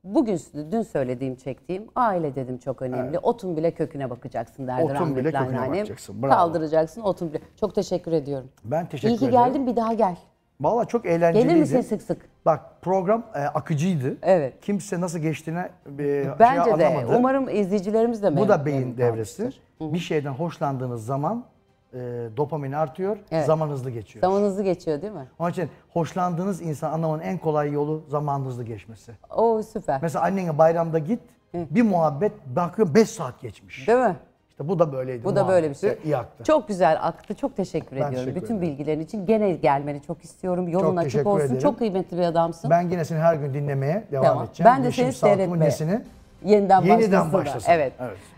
Bugün dün söylediğim çektiğim aile dedim çok önemli. Evet. Otun bile köküne bakacaksın derdi Otun bile köküne anneannem. bakacaksın. Bravo. Kaldıracaksın otun bile. Çok teşekkür ediyorum. Ben teşekkür ederim. İyi ki geldin bir daha gel. Valla çok eğlenceliydi. Gelir misin sık sık? Bak program e, akıcıydı. Evet. Kimse nasıl geçtiğine e, şey Bence şey de. Umarım izleyicilerimiz de memnun. Bu da beyin devresi. Hı. Bir şeyden hoşlandığınız zaman e, dopamin artıyor, Evet. zaman hızlı geçiyor. Zaman hızlı geçiyor değil mi? Onun için hoşlandığınız insan anlamanın en kolay yolu zaman hızlı geçmesi. Oo süper. Mesela annene bayramda git, bir muhabbet bakıyor 5 saat geçmiş. Değil mi? İşte bu da böyleydi. Bu da böyle bir şey. İyi aktı. Çok güzel aktı. Çok teşekkür ediyorum. teşekkür Bütün ederim. bilgilerin için gene gelmeni çok istiyorum. Yolun açık teşekkür olsun. ederim. Çok kıymetli bir adamsın. Ben yine seni her gün dinlemeye devam Tamam. edeceğim. Ben de seni Yeşim seyretmeye. Yeniden, Yeniden başlasın. başlasın. Evet. Evet.